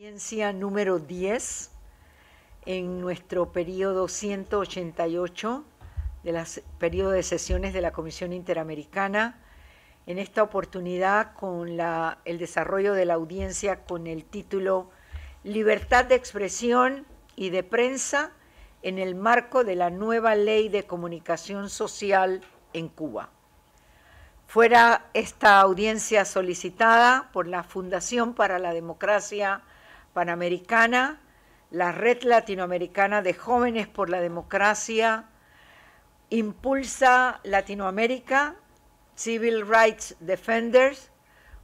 Audiencia número 10 en nuestro periodo 188 de las periodo de sesiones de la Comisión Interamericana. En esta oportunidad con el desarrollo de la audiencia con el título Libertad de expresión y de prensa en el marco de la nueva ley de comunicación social en Cuba. Fuera esta audiencia solicitada por la Fundación para la Democracia Panamericana, la Red Latinoamericana de Jóvenes por la Democracia, Impulsa Latinoamérica, Civil Rights Defenders,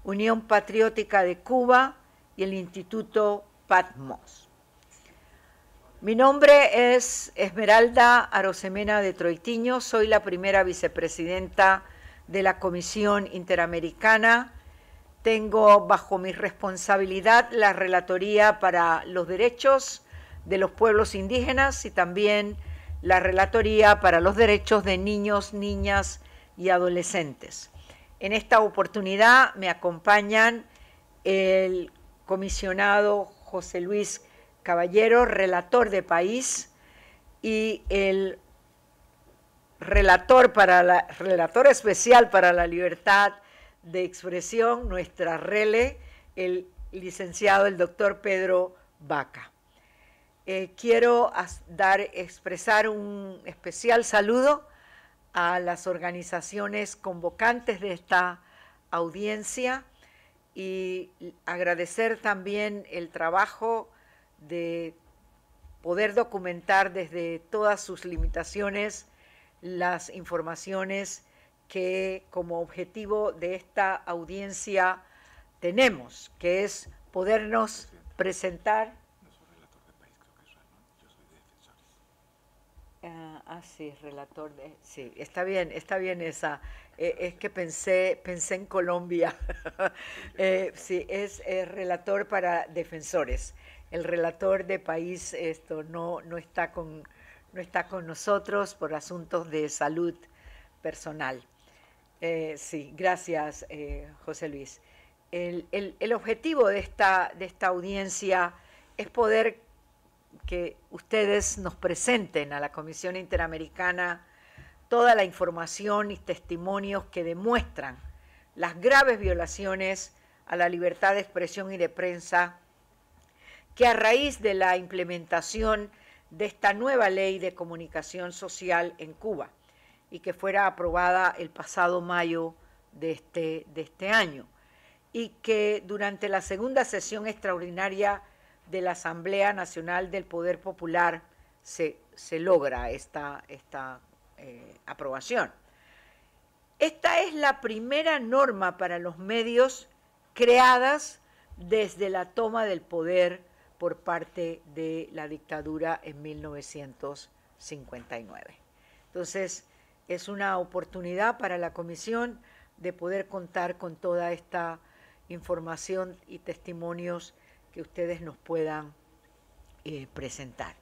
Unión Patriótica de Cuba y el Instituto Patmos. Mi nombre es Esmeralda Arosemena de Troitiño, soy la primera vicepresidenta de la Comisión Interamericana tengo bajo mi responsabilidad la Relatoría para los Derechos de los Pueblos Indígenas y también la Relatoría para los Derechos de Niños, Niñas y Adolescentes. En esta oportunidad me acompañan el comisionado José Luis Caballero, relator de país, y el relator, para la, relator especial para la libertad de expresión, nuestra rele, el licenciado, el doctor Pedro Vaca. Eh, quiero dar, expresar un especial saludo a las organizaciones convocantes de esta audiencia y agradecer también el trabajo de poder documentar desde todas sus limitaciones las informaciones que como objetivo de esta audiencia tenemos, que es podernos presentar. de de país, creo que Defensores. Ah, ah, sí, relator de... Sí, está bien, está bien esa. Eh, es que pensé, pensé en Colombia. Eh, sí, es relator para defensores. El relator de país esto no, no, está con, no está con nosotros por asuntos de salud personal. Eh, sí, gracias, eh, José Luis. El, el, objetivo de esta, de esta audiencia es poder que ustedes nos presenten a la Comisión Interamericana toda la información y testimonios que demuestran las graves violaciones a la libertad de expresión y de prensa que a raíz de la implementación de esta nueva ley de comunicación social en Cuba y que fuera aprobada el pasado mayo de este, de este año y que durante la segunda sesión extraordinaria de la Asamblea Nacional del Poder Popular se, logra esta, esta eh, aprobación. Esta es la primera norma para los medios creadas desde la toma del poder por parte de la dictadura en 1959. Entonces, es una oportunidad para la comisión de poder contar con toda esta información y testimonios que ustedes nos puedan eh, presentar.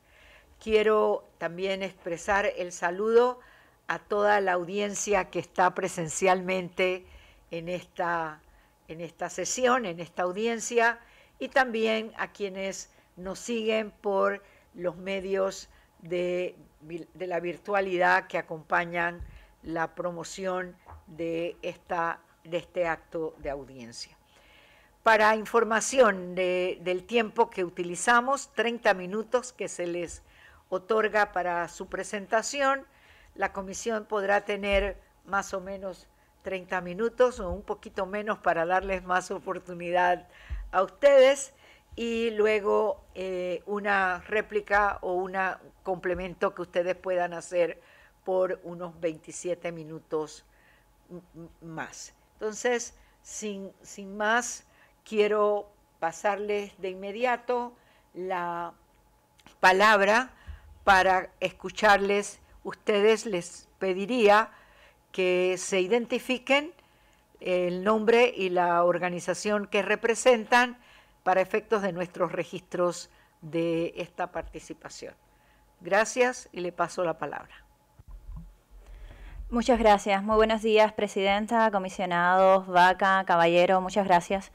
Quiero también expresar el saludo a toda la audiencia que está presencialmente en esta, en esta sesión, en esta audiencia, y también a quienes nos siguen por los medios de de la virtualidad que acompañan la promoción de, este acto de audiencia. Para información del tiempo que utilizamos, 30 minutos que se les otorga para su presentación, la comisión podrá tener más o menos 30 minutos o un poquito menos para darles más oportunidad a ustedes y luego eh, una réplica o un complemento que ustedes puedan hacer por unos 27 minutos más. Entonces, sin más, quiero pasarles de inmediato la palabra para escucharles. Ustedes les pediría que se identifiquen el nombre y la organización que representan para efectos de nuestros registros de esta participación. Gracias y le paso la palabra. Muchas gracias. Muy buenos días, Presidenta, comisionados, Vaca, Caballero. Muchas gracias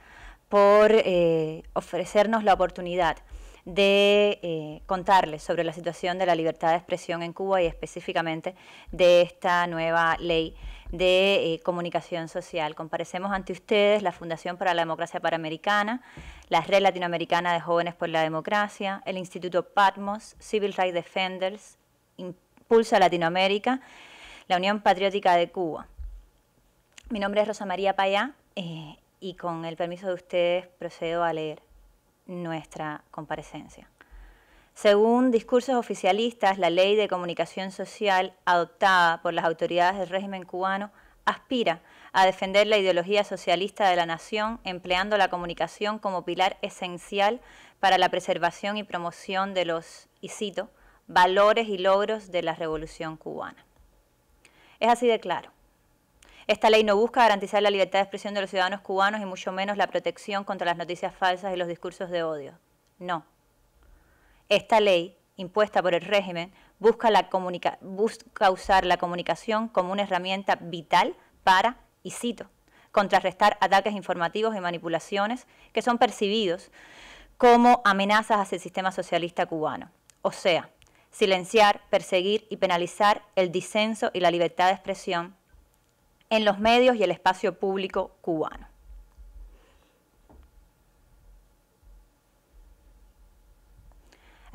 por eh, ofrecernos la oportunidad de eh, contarles sobre la situación de la libertad de expresión en Cuba y específicamente de esta nueva ley de eh, Comunicación Social. Comparecemos ante ustedes la Fundación para la Democracia Panamericana, la Red Latinoamericana de Jóvenes por la Democracia, el Instituto Patmos, Civil Rights Defenders, Impulsa Latinoamérica, la Unión Patriótica de Cuba. Mi nombre es Rosa María Payá eh, y con el permiso de ustedes procedo a leer nuestra comparecencia. Según discursos oficialistas, la ley de comunicación social adoptada por las autoridades del régimen cubano aspira a defender la ideología socialista de la nación empleando la comunicación como pilar esencial para la preservación y promoción de los, y cito, valores y logros de la revolución cubana. Es así de claro. Esta ley no busca garantizar la libertad de expresión de los ciudadanos cubanos y mucho menos la protección contra las noticias falsas y los discursos de odio. No. Esta ley, impuesta por el régimen, busca, la usar la comunicación como una herramienta vital para, y cito, contrarrestar ataques informativos y manipulaciones que son percibidos como amenazas hacia el sistema socialista cubano. O sea, silenciar, perseguir y penalizar el disenso y la libertad de expresión en los medios y el espacio público cubano.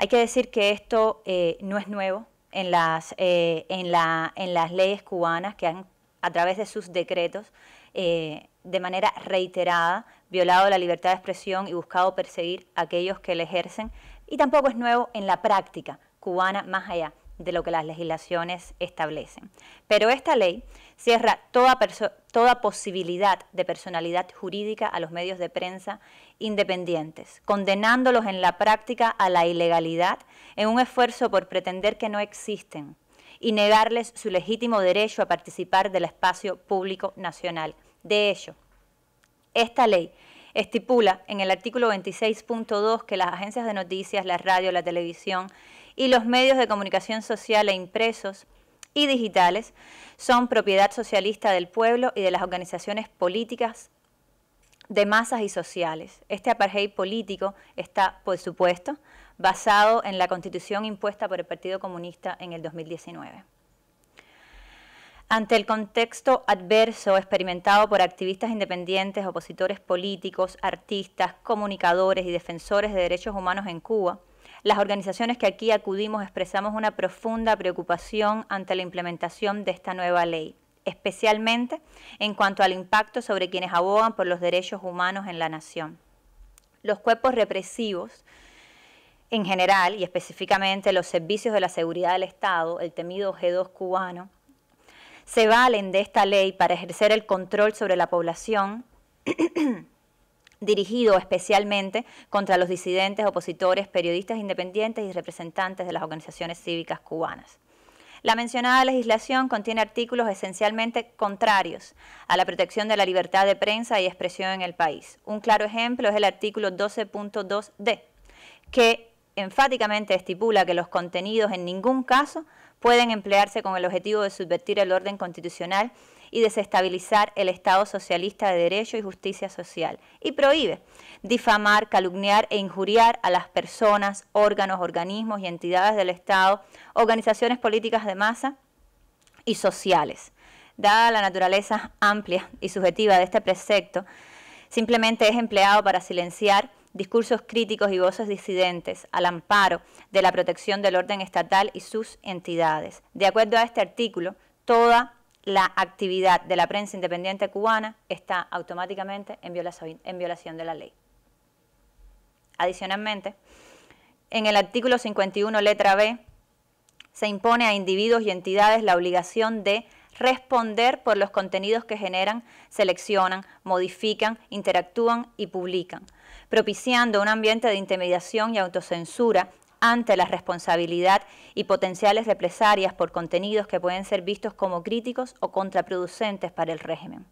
Hay que decir que esto eh, no es nuevo en las, eh, en, la, en las leyes cubanas que han, a través de sus decretos, eh, de manera reiterada, violado la libertad de expresión y buscado perseguir a aquellos que la ejercen. Y tampoco es nuevo en la práctica cubana más allá de lo que las legislaciones establecen. Pero esta ley cierra toda, persona toda posibilidad de personalidad jurídica a los medios de prensa independientes, condenándolos en la práctica a la ilegalidad en un esfuerzo por pretender que no existen y negarles su legítimo derecho a participar del espacio público nacional. De hecho, esta ley estipula en el artículo 26.2 que las agencias de noticias, la radio, la televisión y los medios de comunicación social e impresos y digitales son propiedad socialista del pueblo y de las organizaciones políticas de masas y sociales. Este apartheid político está, por supuesto, basado en la constitución impuesta por el Partido Comunista en el 2019. Ante el contexto adverso experimentado por activistas independientes, opositores políticos, artistas, comunicadores y defensores de derechos humanos en Cuba, las organizaciones que aquí acudimos expresamos una profunda preocupación ante la implementación de esta nueva ley especialmente en cuanto al impacto sobre quienes abogan por los derechos humanos en la nación. Los cuerpos represivos, en general y específicamente los servicios de la seguridad del Estado, el temido G2 cubano, se valen de esta ley para ejercer el control sobre la población dirigido especialmente contra los disidentes, opositores, periodistas independientes y representantes de las organizaciones cívicas cubanas. La mencionada legislación contiene artículos esencialmente contrarios a la protección de la libertad de prensa y expresión en el país. Un claro ejemplo es el artículo 12.2d, que enfáticamente estipula que los contenidos en ningún caso pueden emplearse con el objetivo de subvertir el orden constitucional y desestabilizar el Estado socialista de derecho y justicia social. Y prohíbe difamar, calumniar e injuriar a las personas, órganos, organismos y entidades del Estado, organizaciones políticas de masa y sociales. Dada la naturaleza amplia y subjetiva de este precepto, simplemente es empleado para silenciar discursos críticos y voces disidentes al amparo de la protección del orden estatal y sus entidades. De acuerdo a este artículo, toda la actividad de la prensa independiente cubana está automáticamente en violación, de la ley. Adicionalmente, en el artículo 51, letra B, se impone a individuos y entidades la obligación de responder por los contenidos que generan, seleccionan, modifican, interactúan y publican, propiciando un ambiente de intimidación y autocensura ante la responsabilidad y potenciales represarias por contenidos que pueden ser vistos como críticos o contraproducentes para el régimen.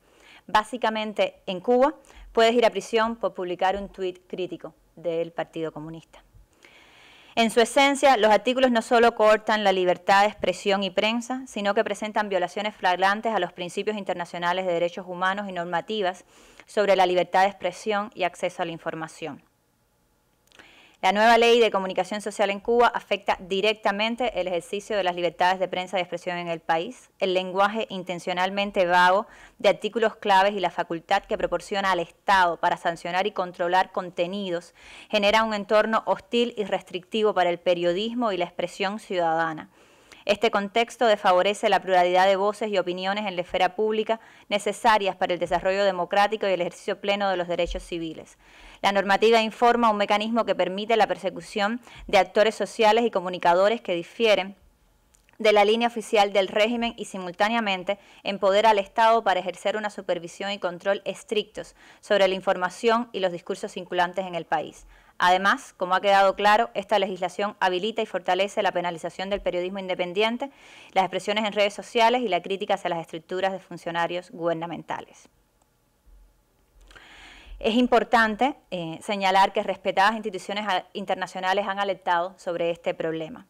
Básicamente, en Cuba puedes ir a prisión por publicar un tuit crítico del Partido Comunista. En su esencia, los artículos no solo cortan la libertad de expresión y prensa, sino que presentan violaciones flagrantes a los principios internacionales de derechos humanos y normativas sobre la libertad de expresión y acceso a la información. La nueva ley de comunicación social en Cuba afecta directamente el ejercicio de las libertades de prensa y expresión en el país, el lenguaje intencionalmente vago de artículos claves y la facultad que proporciona al Estado para sancionar y controlar contenidos genera un entorno hostil y restrictivo para el periodismo y la expresión ciudadana. Este contexto desfavorece la pluralidad de voces y opiniones en la esfera pública necesarias para el desarrollo democrático y el ejercicio pleno de los derechos civiles. La normativa informa un mecanismo que permite la persecución de actores sociales y comunicadores que difieren de la línea oficial del régimen y simultáneamente empodera al Estado para ejercer una supervisión y control estrictos sobre la información y los discursos vinculantes en el país. Además, como ha quedado claro, esta legislación habilita y fortalece la penalización del periodismo independiente, las expresiones en redes sociales y la crítica hacia las estructuras de funcionarios gubernamentales. Es importante eh, señalar que respetadas instituciones ah, internacionales han alertado sobre este problema.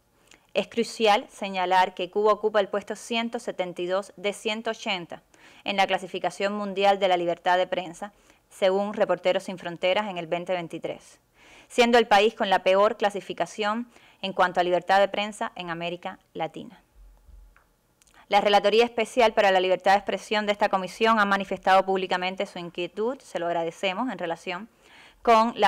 Es crucial señalar que Cuba ocupa el puesto 172 de 180 en la clasificación mundial de la libertad de prensa, según Reporteros Sin Fronteras en el 2023, siendo el país con la peor clasificación en cuanto a libertad de prensa en América Latina. La Relatoría Especial para la Libertad de Expresión de esta comisión ha manifestado públicamente su inquietud, se lo agradecemos en relación con la,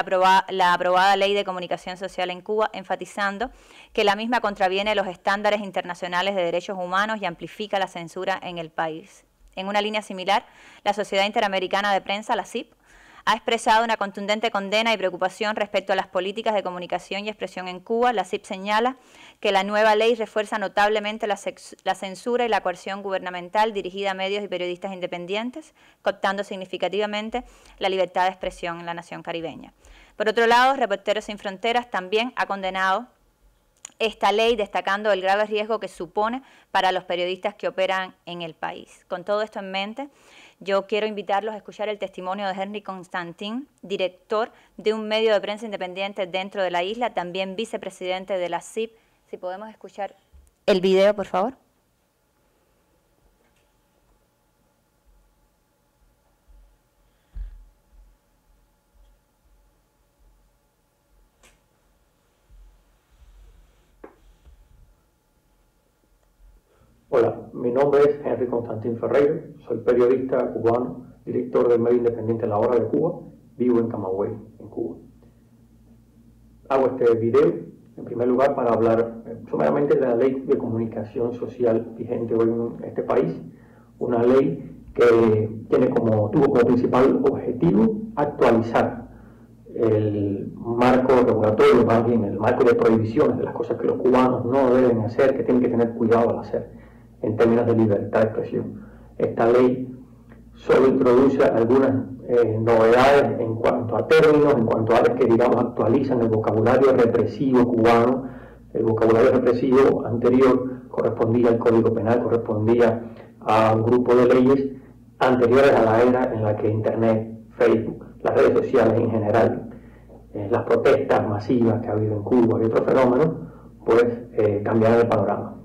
aprobada ley de comunicación social en Cuba, enfatizando que la misma contraviene los estándares internacionales de derechos humanos y amplifica la censura en el país. En una línea similar, la Sociedad Interamericana de Prensa, la CIP, ha expresado una contundente condena y preocupación respecto a las políticas de comunicación y expresión en Cuba. La CIP señala que la nueva ley refuerza notablemente la, censura y la coerción gubernamental dirigida a medios y periodistas independientes, cooptando significativamente la libertad de expresión en la nación caribeña. Por otro lado, Reporteros sin Fronteras también ha condenado esta ley, destacando el grave riesgo que supone para los periodistas que operan en el país. Con todo esto en mente, yo quiero invitarlos a escuchar el testimonio de Henry Constantin, director de un medio de prensa independiente dentro de la isla, también vicepresidente de la CIP. Si podemos escuchar el video, por favor. Hola, mi nombre es Henry Constantín Ferreira, soy periodista cubano, director del medio independiente La Hora de Cuba, vivo en Camagüey, en Cuba. Hago este video en primer lugar para hablar sumeramente eh, de la ley de comunicación social vigente hoy en este país, una ley que tiene como, tuvo como principal objetivo actualizar el marco regulatorio, más bien el marco de prohibiciones de las cosas que los cubanos no deben hacer, que tienen que tener cuidado al hacer en términos de libertad de expresión. Esta ley solo introduce algunas eh, novedades en cuanto a términos, en cuanto a áreas que, digamos, actualizan el vocabulario represivo cubano. El vocabulario represivo anterior correspondía al Código Penal, correspondía a un grupo de leyes anteriores a la era en la que Internet, Facebook, las redes sociales en general, eh, las protestas masivas que ha habido en Cuba y otros fenómenos, pues eh, cambiaron el panorama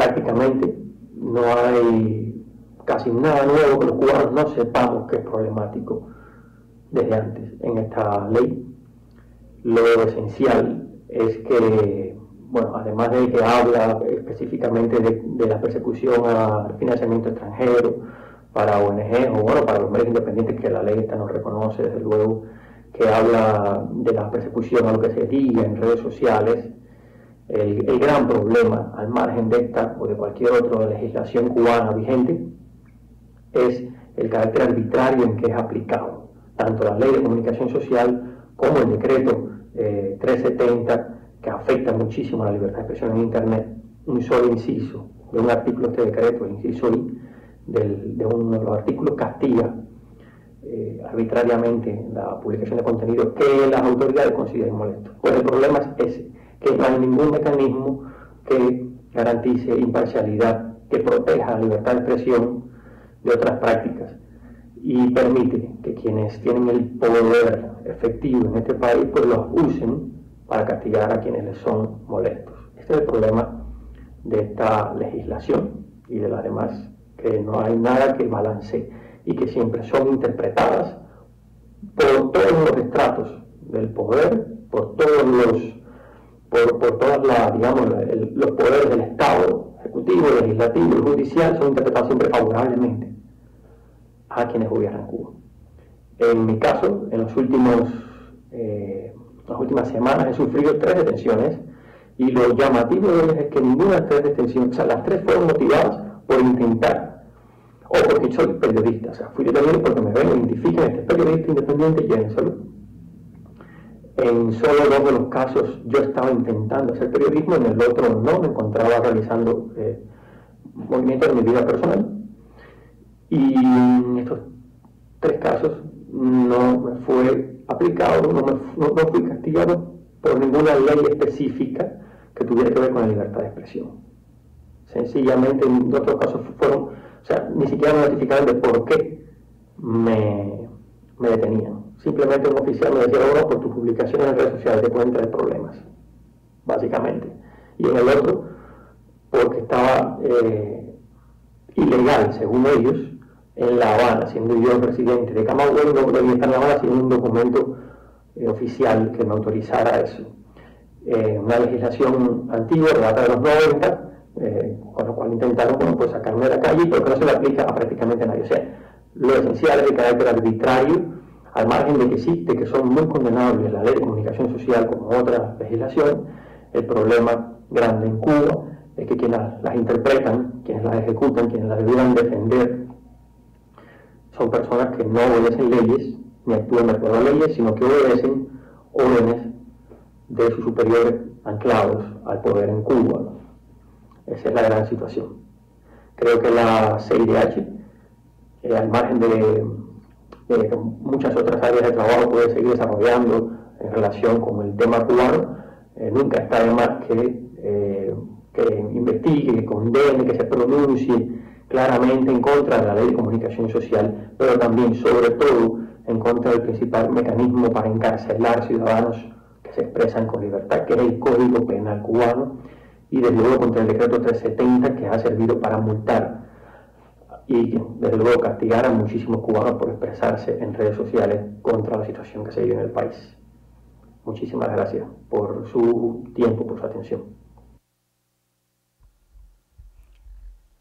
prácticamente. No hay casi nada nuevo que los cubanos no sepamos que es problemático desde antes en esta ley. Lo esencial es que, bueno, además de que habla específicamente de, la persecución al financiamiento extranjero para ONG o bueno, para los medios independientes que la ley esta no reconoce, desde luego, que habla de la persecución a lo que se diga en redes sociales, el, gran problema, al margen de esta o de cualquier otra legislación cubana vigente, es el carácter arbitrario en que es aplicado, tanto la ley de comunicación social como el decreto 370, eh, que afecta muchísimo a la libertad de expresión en Internet, un solo inciso de un artículo de este decreto, el inciso I, de uno de los artículos castiga eh, arbitrariamente la publicación de contenido que las autoridades consideren molesto. Pues el problema es ese que no hay ningún mecanismo que garantice imparcialidad, que proteja la libertad de expresión de otras prácticas y permite que quienes tienen el poder efectivo en este país pues los usen para castigar a quienes les son molestos. Este es el problema de esta legislación y de las demás, que no hay nada que balance y que siempre son interpretadas por todos los estratos del poder, por todos los por, por todas las, digamos, los poderes del Estado, ejecutivo, legislativo y judicial, son interpretados siempre favorablemente a quienes gobiernan Cuba. En mi caso, en los últimos, eh, las últimas semanas he sufrido tres detenciones y lo llamativo de es que ninguna de las tres detenciones, o sea, las tres fueron motivadas por intentar o porque soy periodista, o sea, fui detenido porque me ven, identifican, este periodista independiente y en salud en solo dos de los casos yo estaba intentando hacer periodismo, en el otro no, me encontraba realizando eh, movimientos de mi vida personal. Y en estos tres casos no me fue aplicado, no, fui castigado por ninguna ley específica que tuviera que ver con la libertad de expresión. Sencillamente en otros casos fueron, o sea, ni siquiera me notificaron de por qué me detenían simplemente un oficial me decía, bueno, por tus publicaciones en redes sociales te pueden de problemas, básicamente. Y en el otro, porque estaba eh, ilegal, según ellos, en La Habana, siendo yo el presidente de Camagüey, no podía estar en La Habana sin un documento eh, oficial que me autorizara eso. Eh, una legislación antigua, de de los 90, con lo cual intentaron pues sacarme de la calle, pero que no se le aplica a prácticamente nadie. O sea, lo esencial es el carácter arbitrario al margen de que existe, que son muy condenables la ley de comunicación social como otra legislación, el problema grande en Cuba es que quienes las interpretan, quienes las ejecutan, quienes las a defender, son personas que no obedecen leyes, ni actúan de acuerdo a leyes, sino que obedecen órdenes de sus superiores anclados al poder en Cuba. Esa es la gran situación. Creo que la CIDH, eh, al margen de eh, muchas otras áreas de trabajo puede seguir desarrollando en relación con el tema cubano. Eh, nunca está de más que, eh, que investigue, que condene, que se pronuncie claramente en contra de la ley de comunicación social, pero también, sobre todo, en contra del principal mecanismo para encarcelar ciudadanos que se expresan con libertad, que es el Código Penal cubano, y desde luego contra el decreto 370 que ha servido para multar y desde luego castigar a muchísimos cubanos por expresarse en redes sociales contra la situación que se vive en el país. Muchísimas gracias por su tiempo, por su atención.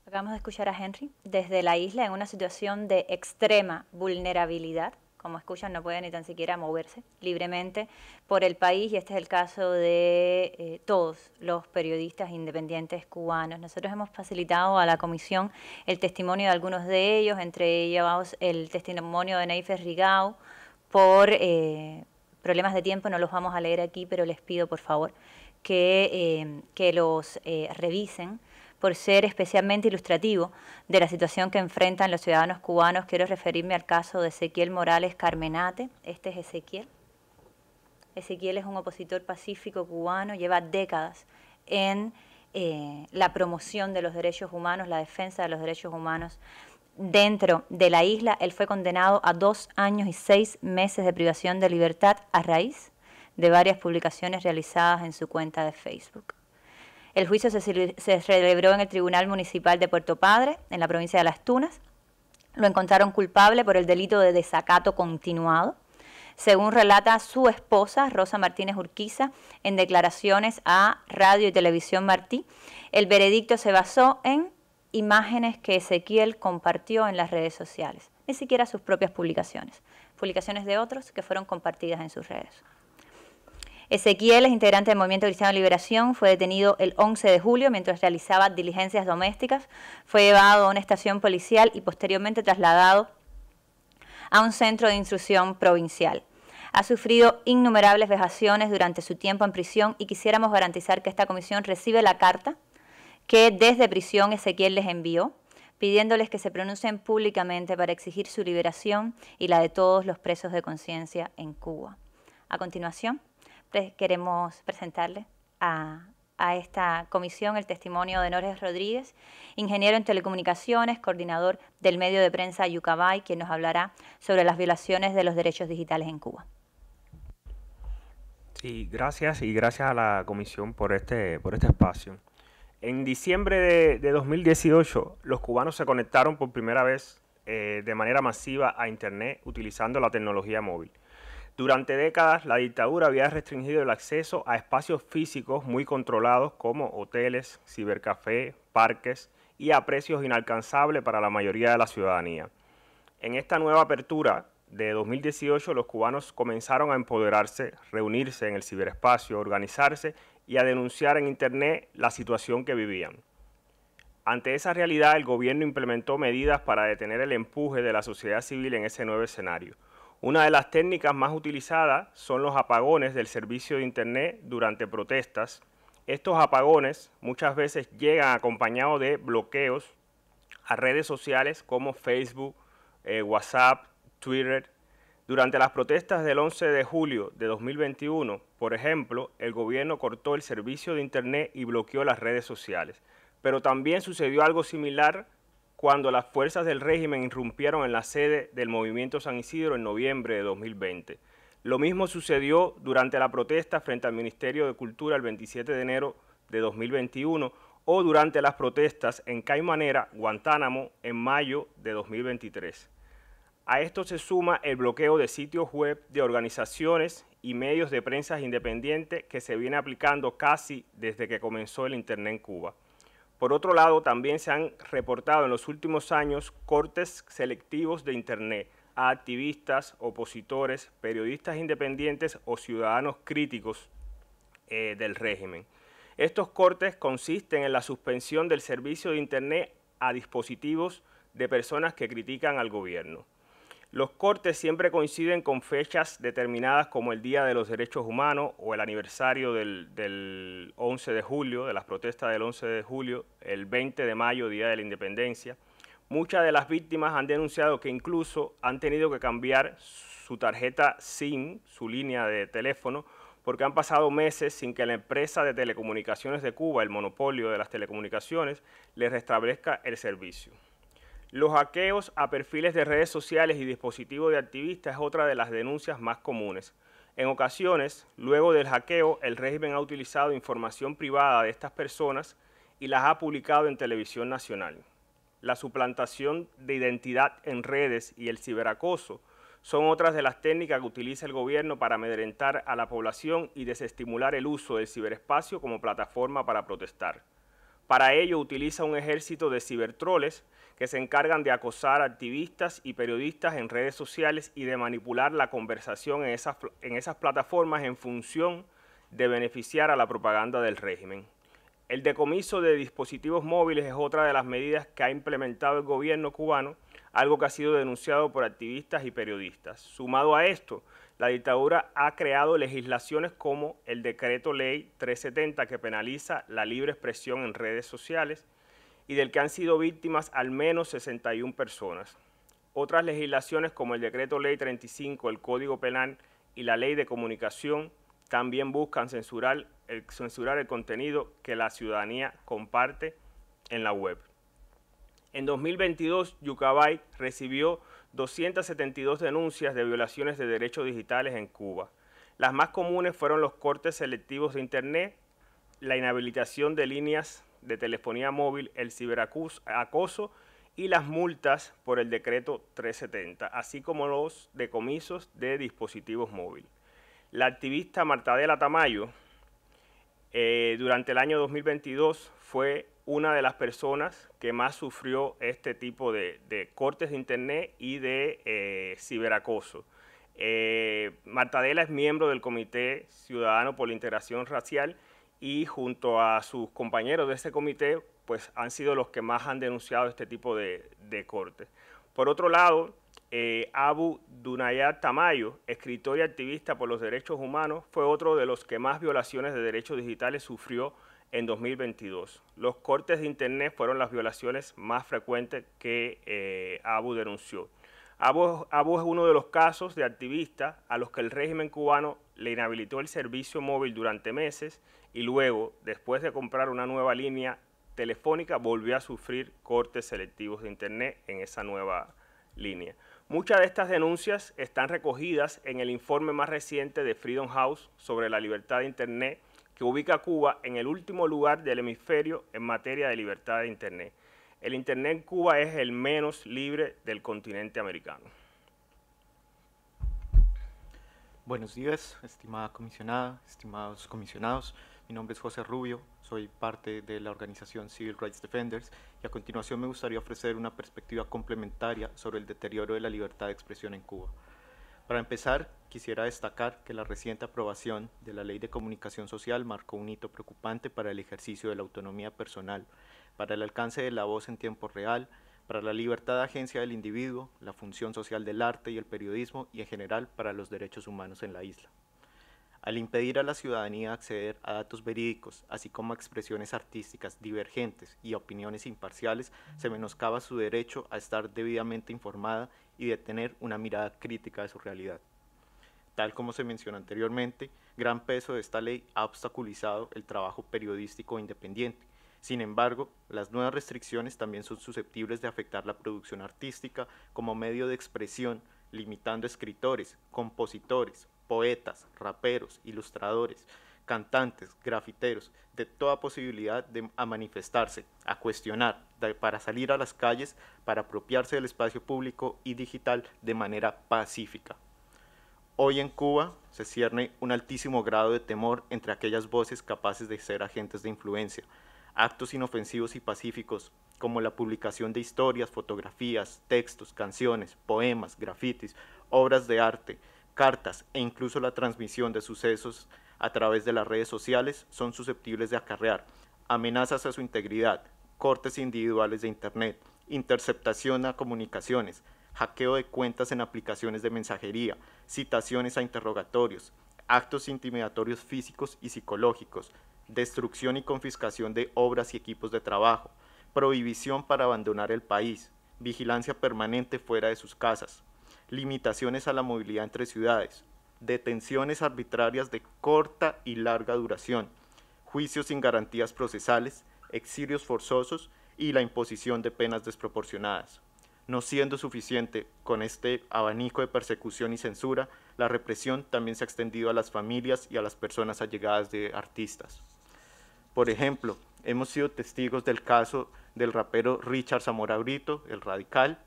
Acabamos de escuchar a Henry desde la isla en una situación de extrema vulnerabilidad como escuchan, no pueden ni tan siquiera moverse libremente por el país y este es el caso de eh, todos los periodistas independientes cubanos. Nosotros hemos facilitado a la comisión el testimonio de algunos de ellos, entre ellos el testimonio de Neifer Rigao por eh, problemas de tiempo, no los vamos a leer aquí, pero les pido por favor que, eh, que los revisen por ser especialmente ilustrativo de la situación que enfrentan los ciudadanos cubanos. Quiero referirme al caso de Ezequiel Morales Carmenate. Este es Ezequiel. Ezequiel es un opositor pacífico cubano, lleva décadas en eh, la promoción de los derechos humanos, la defensa de los derechos humanos dentro de la isla. Él fue condenado a dos años y seis meses de privación de libertad a raíz de varias publicaciones realizadas en su cuenta de Facebook. El juicio se, celebró en el Tribunal Municipal de Puerto Padre, en la provincia de Las Tunas. Lo encontraron culpable por el delito de desacato continuado. Según relata su esposa, Rosa Martínez Urquiza, en declaraciones a Radio y Televisión Martí, el veredicto se basó en imágenes que Ezequiel compartió en las redes sociales, ni siquiera sus propias publicaciones, publicaciones de otros que fueron compartidas en sus redes. Ezequiel es integrante del Movimiento Cristiano de Liberación, fue detenido el 11 de julio mientras realizaba diligencias domésticas, fue llevado a una estación policial y posteriormente trasladado a un centro de instrucción provincial. Ha sufrido innumerables vejaciones durante su tiempo en prisión y quisiéramos garantizar que esta comisión recibe la carta que desde prisión Ezequiel les envió, pidiéndoles que se pronuncien públicamente para exigir su liberación y la de todos los presos de conciencia en Cuba. A continuación, queremos presentarle a, esta comisión el testimonio de Norges Rodríguez, ingeniero en telecomunicaciones, coordinador del medio de prensa Yucabay, quien nos hablará sobre las violaciones de los derechos digitales en Cuba. Sí, gracias y gracias a la comisión por este, por este espacio. En diciembre de, 2018, los cubanos se conectaron por primera vez eh, de manera masiva a Internet utilizando la tecnología móvil. Durante décadas, la dictadura había restringido el acceso a espacios físicos muy controlados como hoteles, cibercafé, parques y a precios inalcanzables para la mayoría de la ciudadanía. En esta nueva apertura de 2018, los cubanos comenzaron a empoderarse, reunirse en el ciberespacio, organizarse y a denunciar en Internet la situación que vivían. Ante esa realidad, el gobierno implementó medidas para detener el empuje de la sociedad civil en ese nuevo escenario. Una de las técnicas más utilizadas son los apagones del servicio de Internet durante protestas. Estos apagones muchas veces llegan acompañados de bloqueos a redes sociales como Facebook, eh, WhatsApp, Twitter. Durante las protestas del 11 de julio de 2021, por ejemplo, el gobierno cortó el servicio de Internet y bloqueó las redes sociales. Pero también sucedió algo similar cuando las fuerzas del régimen irrumpieron en la sede del Movimiento San Isidro en noviembre de 2020. Lo mismo sucedió durante la protesta frente al Ministerio de Cultura el 27 de enero de 2021 o durante las protestas en Caimanera, Guantánamo, en mayo de 2023. A esto se suma el bloqueo de sitios web de organizaciones y medios de prensa independientes que se viene aplicando casi desde que comenzó el Internet en Cuba. Por otro lado, también se han reportado en los últimos años cortes selectivos de Internet a activistas, opositores, periodistas independientes o ciudadanos críticos eh, del régimen. Estos cortes consisten en la suspensión del servicio de Internet a dispositivos de personas que critican al gobierno. Los cortes siempre coinciden con fechas determinadas como el Día de los Derechos Humanos o el aniversario del, 11 de julio, de las protestas del 11 de julio, el 20 de mayo, Día de la Independencia. Muchas de las víctimas han denunciado que incluso han tenido que cambiar su tarjeta SIM, su línea de teléfono, porque han pasado meses sin que la empresa de telecomunicaciones de Cuba, el monopolio de las telecomunicaciones, les restablezca el servicio. Los hackeos a perfiles de redes sociales y dispositivos de activistas es otra de las denuncias más comunes. En ocasiones, luego del hackeo, el régimen ha utilizado información privada de estas personas y las ha publicado en televisión nacional. La suplantación de identidad en redes y el ciberacoso son otras de las técnicas que utiliza el gobierno para amedrentar a la población y desestimular el uso del ciberespacio como plataforma para protestar. Para ello utiliza un ejército de cibertroles que se encargan de acosar activistas y periodistas en redes sociales y de manipular la conversación en esas, en esas plataformas en función de beneficiar a la propaganda del régimen. El decomiso de dispositivos móviles es otra de las medidas que ha implementado el gobierno cubano, algo que ha sido denunciado por activistas y periodistas. Sumado a esto, la dictadura ha creado legislaciones como el decreto ley 370 que penaliza la libre expresión en redes sociales y del que han sido víctimas al menos 61 personas. Otras legislaciones como el decreto ley 35, el Código Penal y la ley de comunicación también buscan censurar el, censurar el contenido que la ciudadanía comparte en la web. En 2022, Yucabay recibió 272 denuncias de violaciones de derechos digitales en Cuba. Las más comunes fueron los cortes selectivos de Internet, la inhabilitación de líneas de telefonía móvil, el ciberacoso y las multas por el decreto 370, así como los decomisos de dispositivos móviles. La activista Martadela Tamayo eh, durante el año 2022 fue una de las personas que más sufrió este tipo de, cortes de Internet y de eh, ciberacoso. Eh, Martadela es miembro del Comité Ciudadano por la Integración Racial y junto a sus compañeros de ese comité, pues han sido los que más han denunciado este tipo de, cortes. Por otro lado, eh, Abu Dunayat Tamayo, escritor y activista por los derechos humanos, fue otro de los que más violaciones de derechos digitales sufrió en 2022. Los cortes de Internet fueron las violaciones más frecuentes que eh, Abu denunció. Abu, Abu, es uno de los casos de activistas a los que el régimen cubano le inhabilitó el servicio móvil durante meses y luego, después de comprar una nueva línea telefónica, volvió a sufrir cortes selectivos de Internet en esa nueva línea. Muchas de estas denuncias están recogidas en el informe más reciente de Freedom House sobre la libertad de Internet que ubica a Cuba en el último lugar del hemisferio en materia de libertad de Internet. El Internet en Cuba es el menos libre del continente americano. Buenos días, estimada comisionada, estimados comisionados. Mi nombre es José Rubio, soy parte de la organización Civil Rights Defenders y a continuación me gustaría ofrecer una perspectiva complementaria sobre el deterioro de la libertad de expresión en Cuba. Para empezar, quisiera destacar que la reciente aprobación de la Ley de Comunicación Social marcó un hito preocupante para el ejercicio de la autonomía personal, para el alcance de la voz en tiempo real, para la libertad de agencia del individuo, la función social del arte y el periodismo y en general para los derechos humanos en la isla al impedir a la ciudadanía acceder a datos verídicos, así como a expresiones artísticas divergentes y opiniones imparciales, se menoscaba su derecho a estar debidamente informada y de tener una mirada crítica de su realidad. Tal como se mencionó anteriormente, gran peso de esta ley ha obstaculizado el trabajo periodístico independiente. Sin embargo, las nuevas restricciones también son susceptibles de afectar la producción artística como medio de expresión, limitando escritores, compositores, poetas, raperos, ilustradores, cantantes, grafiteros, de toda posibilidad de, a manifestarse, a cuestionar, para salir a las calles, para apropiarse del espacio público y digital de manera pacífica. Hoy en Cuba se cierne un altísimo grado de temor entre aquellas voces capaces de ser agentes de influencia, actos inofensivos y pacíficos, como la publicación de historias, fotografías, textos, canciones, poemas, grafitis, obras de arte, cartas e incluso la transmisión de sucesos a través de las redes sociales son susceptibles de acarrear amenazas a su integridad, cortes individuales de Internet, interceptación a comunicaciones, hackeo de cuentas en aplicaciones de mensajería, citaciones a interrogatorios, actos intimidatorios físicos y psicológicos, destrucción y confiscación de obras y equipos de trabajo, prohibición para abandonar el país, vigilancia permanente fuera de sus casas, limitaciones a la movilidad entre ciudades, detenciones arbitrarias de corta y larga duración, juicios sin garantías procesales, exilios forzosos y la imposición de penas desproporcionadas. No siendo suficiente con este abanico de persecución y censura, la represión también se ha extendido a las familias y a las personas allegadas de artistas. Por ejemplo, hemos sido testigos del caso del rapero Richard Zamora Brito, el radical,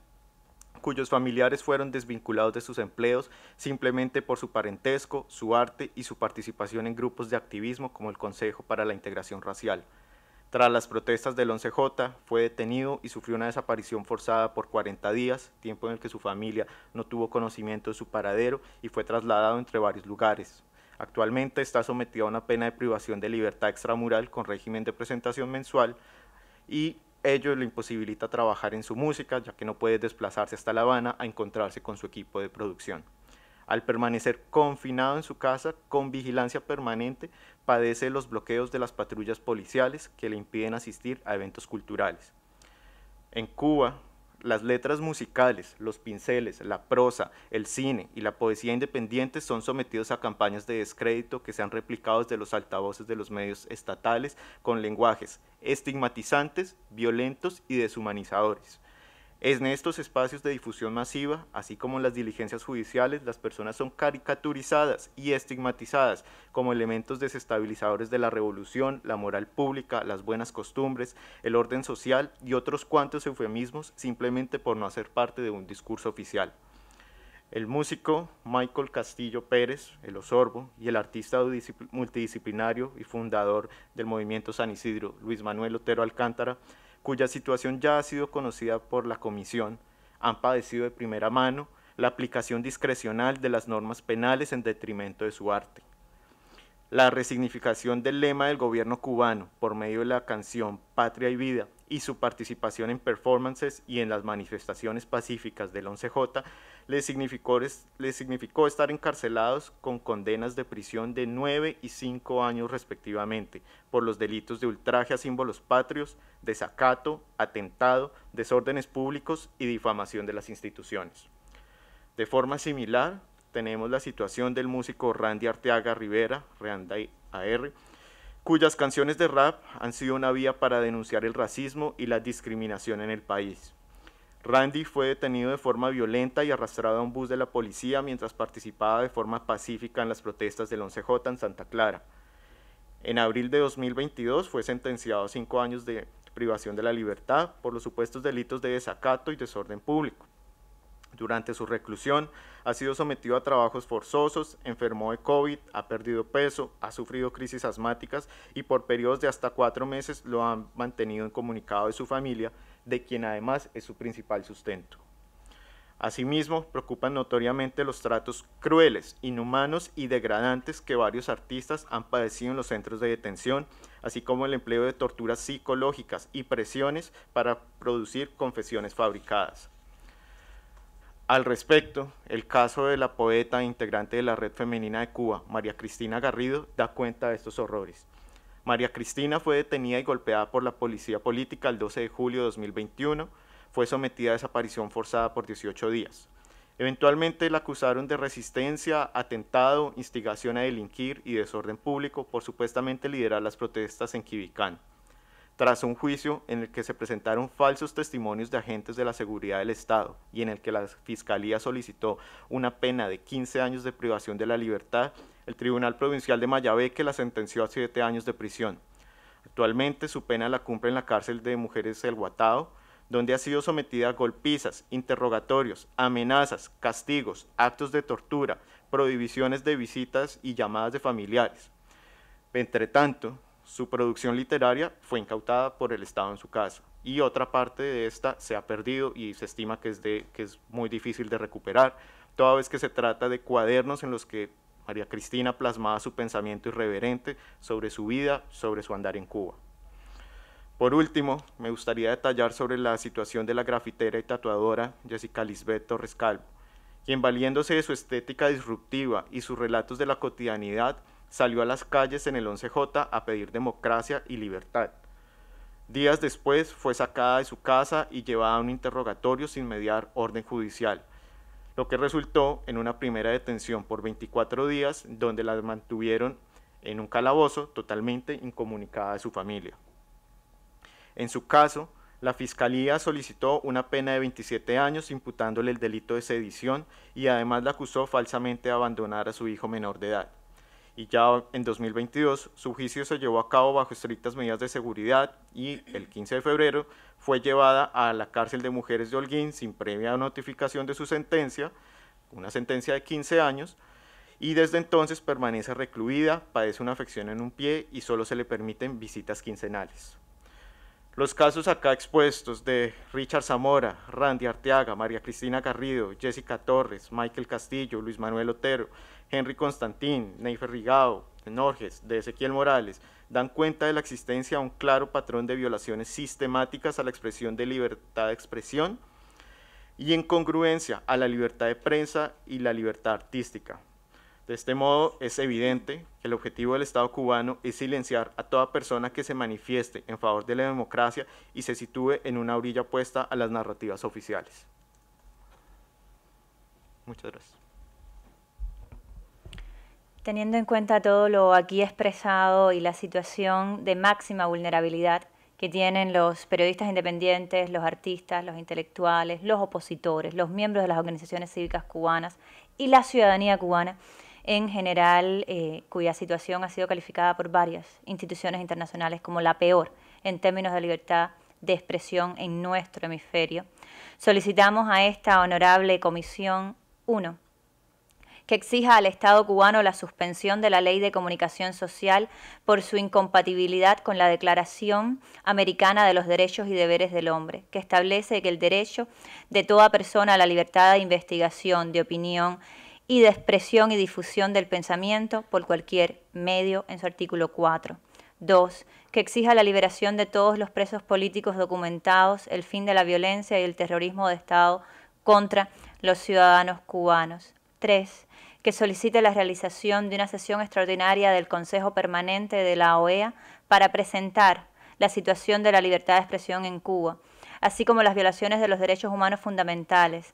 cuyos familiares fueron desvinculados de sus empleos simplemente por su parentesco, su arte y su participación en grupos de activismo como el Consejo para la Integración Racial. Tras las protestas del 11J, fue detenido y sufrió una desaparición forzada por 40 días, tiempo en el que su familia no tuvo conocimiento de su paradero y fue trasladado entre varios lugares. Actualmente está sometido a una pena de privación de libertad extramural con régimen de presentación mensual y ello le imposibilita trabajar en su música, ya que no puede desplazarse hasta La Habana a encontrarse con su equipo de producción. Al permanecer confinado en su casa con vigilancia permanente, padece los bloqueos de las patrullas policiales que le impiden asistir a eventos culturales. En Cuba, las letras musicales, los pinceles, la prosa, el cine y la poesía independiente son sometidos a campañas de descrédito que se han replicado desde los altavoces de los medios estatales con lenguajes estigmatizantes, violentos y deshumanizadores en estos espacios de difusión masiva, así como en las diligencias judiciales, las personas son caricaturizadas y estigmatizadas como elementos desestabilizadores de la revolución, la moral pública, las buenas costumbres, el orden social y otros cuantos eufemismos simplemente por no hacer parte de un discurso oficial. El músico Michael Castillo Pérez, el Osorbo, y el artista multidisciplinario y fundador del movimiento San Isidro, Luis Manuel Otero Alcántara, cuya situación ya ha sido conocida por la Comisión, han padecido de primera mano la aplicación discrecional de las normas penales en detrimento de su arte. La resignificación del lema del gobierno cubano por medio de la canción Patria y Vida y su participación en performances y en las manifestaciones pacíficas del 11J les significó, estar encarcelados con condenas de prisión de 9 y 5 años respectivamente por los delitos de ultraje a símbolos patrios, desacato, atentado, desórdenes públicos y difamación de las instituciones. De forma similar, tenemos la situación del músico Randy Arteaga Rivera, Randy AR, cuyas canciones de rap han sido una vía para denunciar el racismo y la discriminación en el país. Randy fue detenido de forma violenta y arrastrado a un bus de la policía mientras participaba de forma pacífica en las protestas del 11J en Santa Clara. En abril de 2022 fue sentenciado a cinco años de privación de la libertad por los supuestos delitos de desacato y desorden público. Durante su reclusión, ha sido sometido a trabajos forzosos, enfermó de COVID, ha perdido peso, ha sufrido crisis asmáticas y por periodos de hasta cuatro meses lo han mantenido en comunicado de su familia, de quien además es su principal sustento. Asimismo, preocupan notoriamente los tratos crueles, inhumanos y degradantes que varios artistas han padecido en los centros de detención, así como el empleo de torturas psicológicas y presiones para producir confesiones fabricadas. Al respecto, el caso de la poeta integrante de la Red Femenina de Cuba, María Cristina Garrido, da cuenta de estos horrores. María Cristina fue detenida y golpeada por la policía política el 12 de julio de 2021, fue sometida a desaparición forzada por 18 días. Eventualmente la acusaron de resistencia, atentado, instigación a delinquir y desorden público por supuestamente liderar las protestas en Quibicán tras un juicio en el que se presentaron falsos testimonios de agentes de la seguridad del Estado y en el que la Fiscalía solicitó una pena de 15 años de privación de la libertad, el Tribunal Provincial de Mayabeque la sentenció a 7 años de prisión. Actualmente su pena la cumple en la cárcel de mujeres del Guatado, donde ha sido sometida a golpizas, interrogatorios, amenazas, castigos, actos de tortura, prohibiciones de visitas y llamadas de familiares. Entre tanto, su producción literaria fue incautada por el Estado en su caso y otra parte de esta se ha perdido y se estima que es, que es muy difícil de recuperar, toda vez que se trata de cuadernos en los que María Cristina plasmaba su pensamiento irreverente sobre su vida, sobre su andar en Cuba. Por último, me gustaría detallar sobre la situación de la grafitera y tatuadora Jessica Lisbeth Torres Calvo, quien valiéndose de su estética disruptiva y sus relatos de la cotidianidad, salió a las calles en el 11J a pedir democracia y libertad. Días después fue sacada de su casa y llevada a un interrogatorio sin mediar orden judicial, lo que resultó en una primera detención por 24 días donde la mantuvieron en un calabozo totalmente incomunicada de su familia. En su caso, la Fiscalía solicitó una pena de 27 años imputándole el delito de sedición y además la acusó falsamente de abandonar a su hijo menor de edad y ya en 2022 su juicio se llevó a cabo bajo estrictas medidas de seguridad y el 15 de febrero fue llevada a la cárcel de mujeres de Holguín sin previa notificación de su sentencia, una sentencia de 15 años, y desde entonces permanece recluida, padece una afección en un pie y solo se le permiten visitas quincenales. Los casos acá expuestos de Richard Zamora, Randy Arteaga, María Cristina Garrido, Jessica Torres, Michael Castillo, Luis Manuel Otero, Henry Constantín, Neifer Rigado, Norges, de Ezequiel Morales, dan cuenta de la existencia de un claro patrón de violaciones sistemáticas a la expresión de libertad de expresión y en congruencia a la libertad de prensa y la libertad artística. De este modo, es evidente que el objetivo del Estado cubano es silenciar a toda persona que se manifieste en favor de la democracia y se sitúe en una orilla opuesta a las narrativas oficiales. Muchas gracias. Teniendo en cuenta todo lo aquí expresado y la situación de máxima vulnerabilidad que tienen los periodistas independientes, los artistas, los intelectuales, los opositores, los miembros de las organizaciones cívicas cubanas y la ciudadanía cubana en general, eh, cuya situación ha sido calificada por varias instituciones internacionales como la peor en términos de libertad de expresión en nuestro hemisferio. Solicitamos a esta honorable comisión, 1, que exija al Estado cubano la suspensión de la Ley de Comunicación Social por su incompatibilidad con la Declaración Americana de los Derechos y Deberes del Hombre, que establece que el derecho de toda persona a la libertad de investigación, de opinión y de expresión y difusión del pensamiento por cualquier medio en su artículo 4. 2. Que exija la liberación de todos los presos políticos documentados, el fin de la violencia y el terrorismo de Estado contra los ciudadanos cubanos. 3 que solicite la realización de una sesión extraordinaria del Consejo Permanente de la OEA para presentar la situación de la libertad de expresión en Cuba, así como las violaciones de los derechos humanos fundamentales,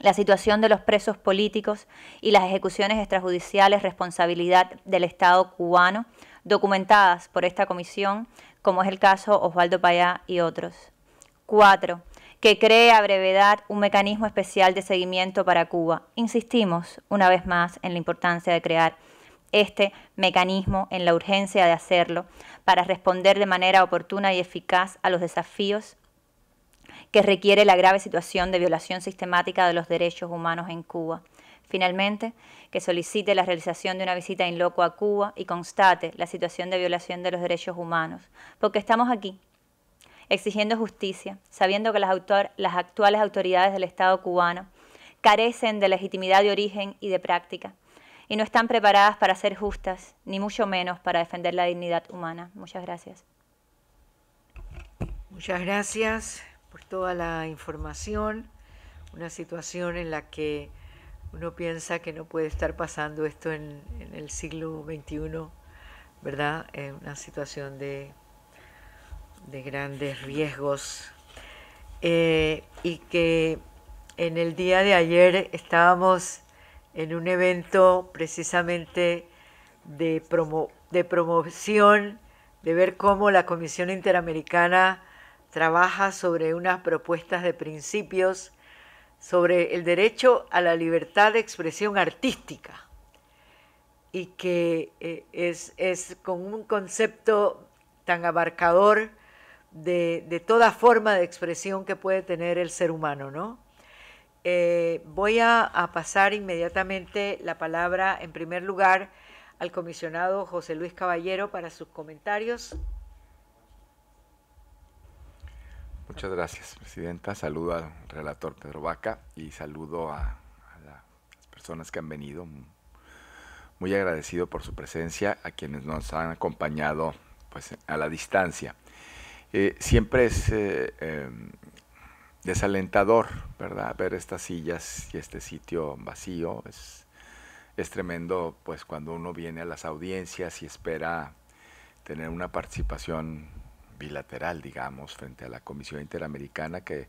la situación de los presos políticos y las ejecuciones extrajudiciales responsabilidad del Estado cubano, documentadas por esta comisión, como es el caso Osvaldo Payá y otros. 4 que cree a brevedad un mecanismo especial de seguimiento para Cuba. Insistimos una vez más en la importancia de crear este mecanismo, en la urgencia de hacerlo, para responder de manera oportuna y eficaz a los desafíos que requiere la grave situación de violación sistemática de los derechos humanos en Cuba. Finalmente, que solicite la realización de una visita in loco a Cuba y constate la situación de violación de los derechos humanos, porque estamos aquí exigiendo justicia, sabiendo que las, autor las actuales autoridades del Estado cubano carecen de legitimidad de origen y de práctica y no están preparadas para ser justas, ni mucho menos para defender la dignidad humana. Muchas gracias. Muchas gracias por toda la información. Una situación en la que uno piensa que no puede estar pasando esto en, el siglo XXI, ¿verdad? Eh, una situación de de grandes riesgos eh, y que en el día de ayer estábamos en un evento precisamente de, promoción, de ver cómo la Comisión Interamericana trabaja sobre unas propuestas de principios sobre el derecho a la libertad de expresión artística y que eh, es, es, con un concepto tan abarcador de, toda forma de expresión que puede tener el ser humano, ¿no? Eh, voy a, pasar inmediatamente la palabra, en primer lugar, al comisionado José Luis Caballero para sus comentarios. Muchas gracias, Presidenta. Saludo al relator Pedro Vaca y saludo a, las personas que han venido. Muy agradecido por su presencia, a quienes nos han acompañado pues, a la distancia. Eh, siempre es eh, em, desalentador, ¿verdad? Ver estas sillas y este sitio vacío. Es, es tremendo, pues, cuando uno viene a las audiencias y espera tener una participación bilateral, digamos, frente a la Comisión Interamericana, que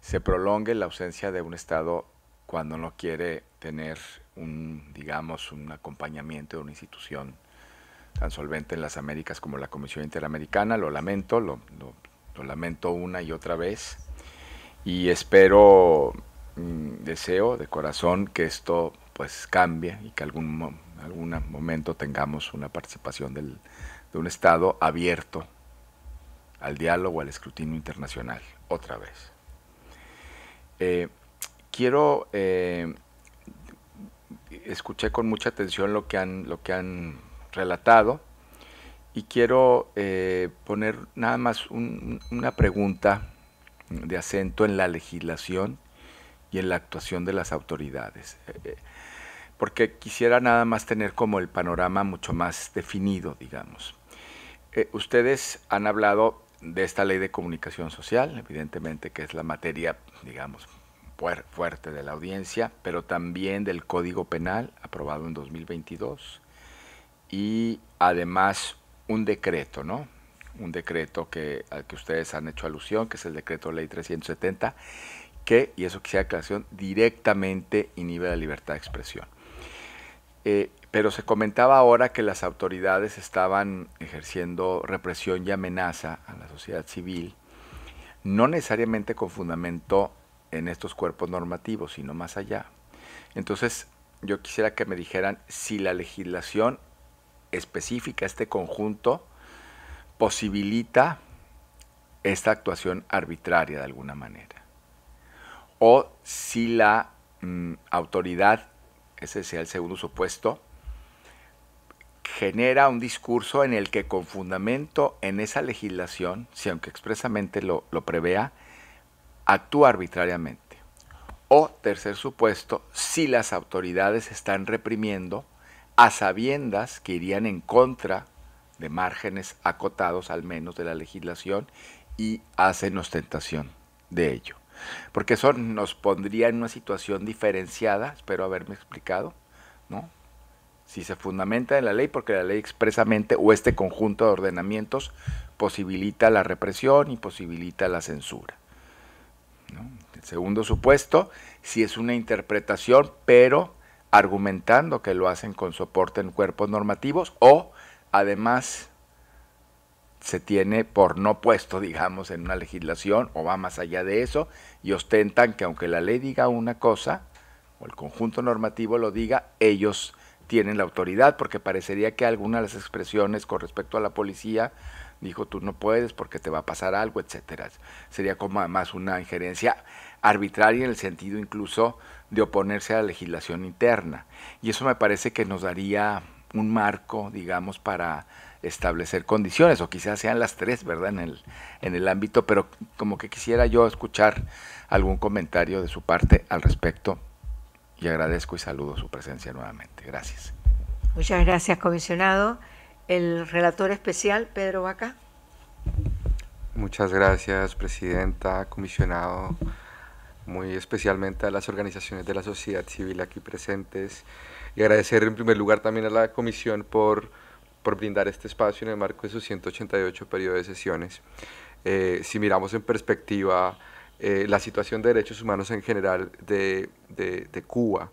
se prolongue la ausencia de un Estado cuando no quiere tener un, digamos, un acompañamiento de una institución tan solvente en las Américas como la Comisión Interamericana. Lo lamento, lo, lamento una y otra vez. Y espero, mm, deseo de corazón que esto pues cambie y que algún algún momento tengamos una participación de un Estado abierto al diálogo, al escrutinio internacional, otra vez. Eh, quiero, eh, escuché con mucha atención lo que han, lo que han relatado y quiero eh, poner nada más una pregunta de acento en la legislación y en la actuación de las autoridades, eh, eh, porque quisiera nada más tener como el panorama mucho más definido, digamos. ustedes han hablado de esta ley de comunicación social, evidentemente que es la materia, digamos, fuerte de la audiencia, pero también del Código Penal aprobado en 2022 y además un decreto, ¿no? Un decreto que, al que ustedes han hecho alusión, que es el decreto ley 370, que, y eso quisiera aclaración, directamente inhibe la libertad de expresión. Eh, pero se comentaba ahora que las autoridades estaban ejerciendo represión y amenaza a la sociedad civil, no necesariamente con fundamento en estos cuerpos normativos, sino más allá. Entonces, yo quisiera que me dijeran si la legislación específica, este conjunto, posibilita esta actuación arbitraria de alguna manera. O si la mm, autoridad, ese sea el segundo supuesto, genera un discurso en el que con fundamento en esa legislación, si aunque expresamente lo, lo prevea, actúa arbitrariamente. O tercer supuesto, si las autoridades están reprimiendo a sabiendas que irían en contra de márgenes acotados al menos de la legislación y hacen ostentación de ello. Porque eso nos pondría en una situación diferenciada, espero haberme explicado, ¿no? Si se fundamenta en la ley, porque la ley expresamente o este conjunto de ordenamientos posibilita la represión y posibilita la censura. El segundo supuesto, si es una interpretación, pero argumentando que lo hacen con soporte en cuerpos normativos o además se tiene por no puesto, digamos, en una legislación o va más allá de eso y ostentan que aunque la ley diga una cosa o el conjunto normativo lo diga, ellos tienen la autoridad porque parecería que algunas de las expresiones con respecto a la policía dijo tú no puedes porque te va a pasar algo, etcétera. Sería como más una injerencia arbitraria en el sentido incluso de oponerse a la legislación interna. Y eso me parece que nos daría un marco, digamos, para establecer condiciones, o quizás sean las tres, ¿verdad?, en el, en el ámbito, pero como que quisiera yo escuchar algún comentario de su parte al respecto y agradezco y saludo su presencia nuevamente. Gracias. Muchas gracias, comisionado. El relator especial, Pedro Vaca. Muchas gracias, presidenta, comisionado muy especialmente a las organizaciones de la sociedad civil aquí presentes y agradecer en primer lugar también a la comisión por, por brindar este espacio en el marco de sus 188 periodos de sesiones. Eh, si miramos en perspectiva eh, la situación de derechos humanos en general de, de, de Cuba,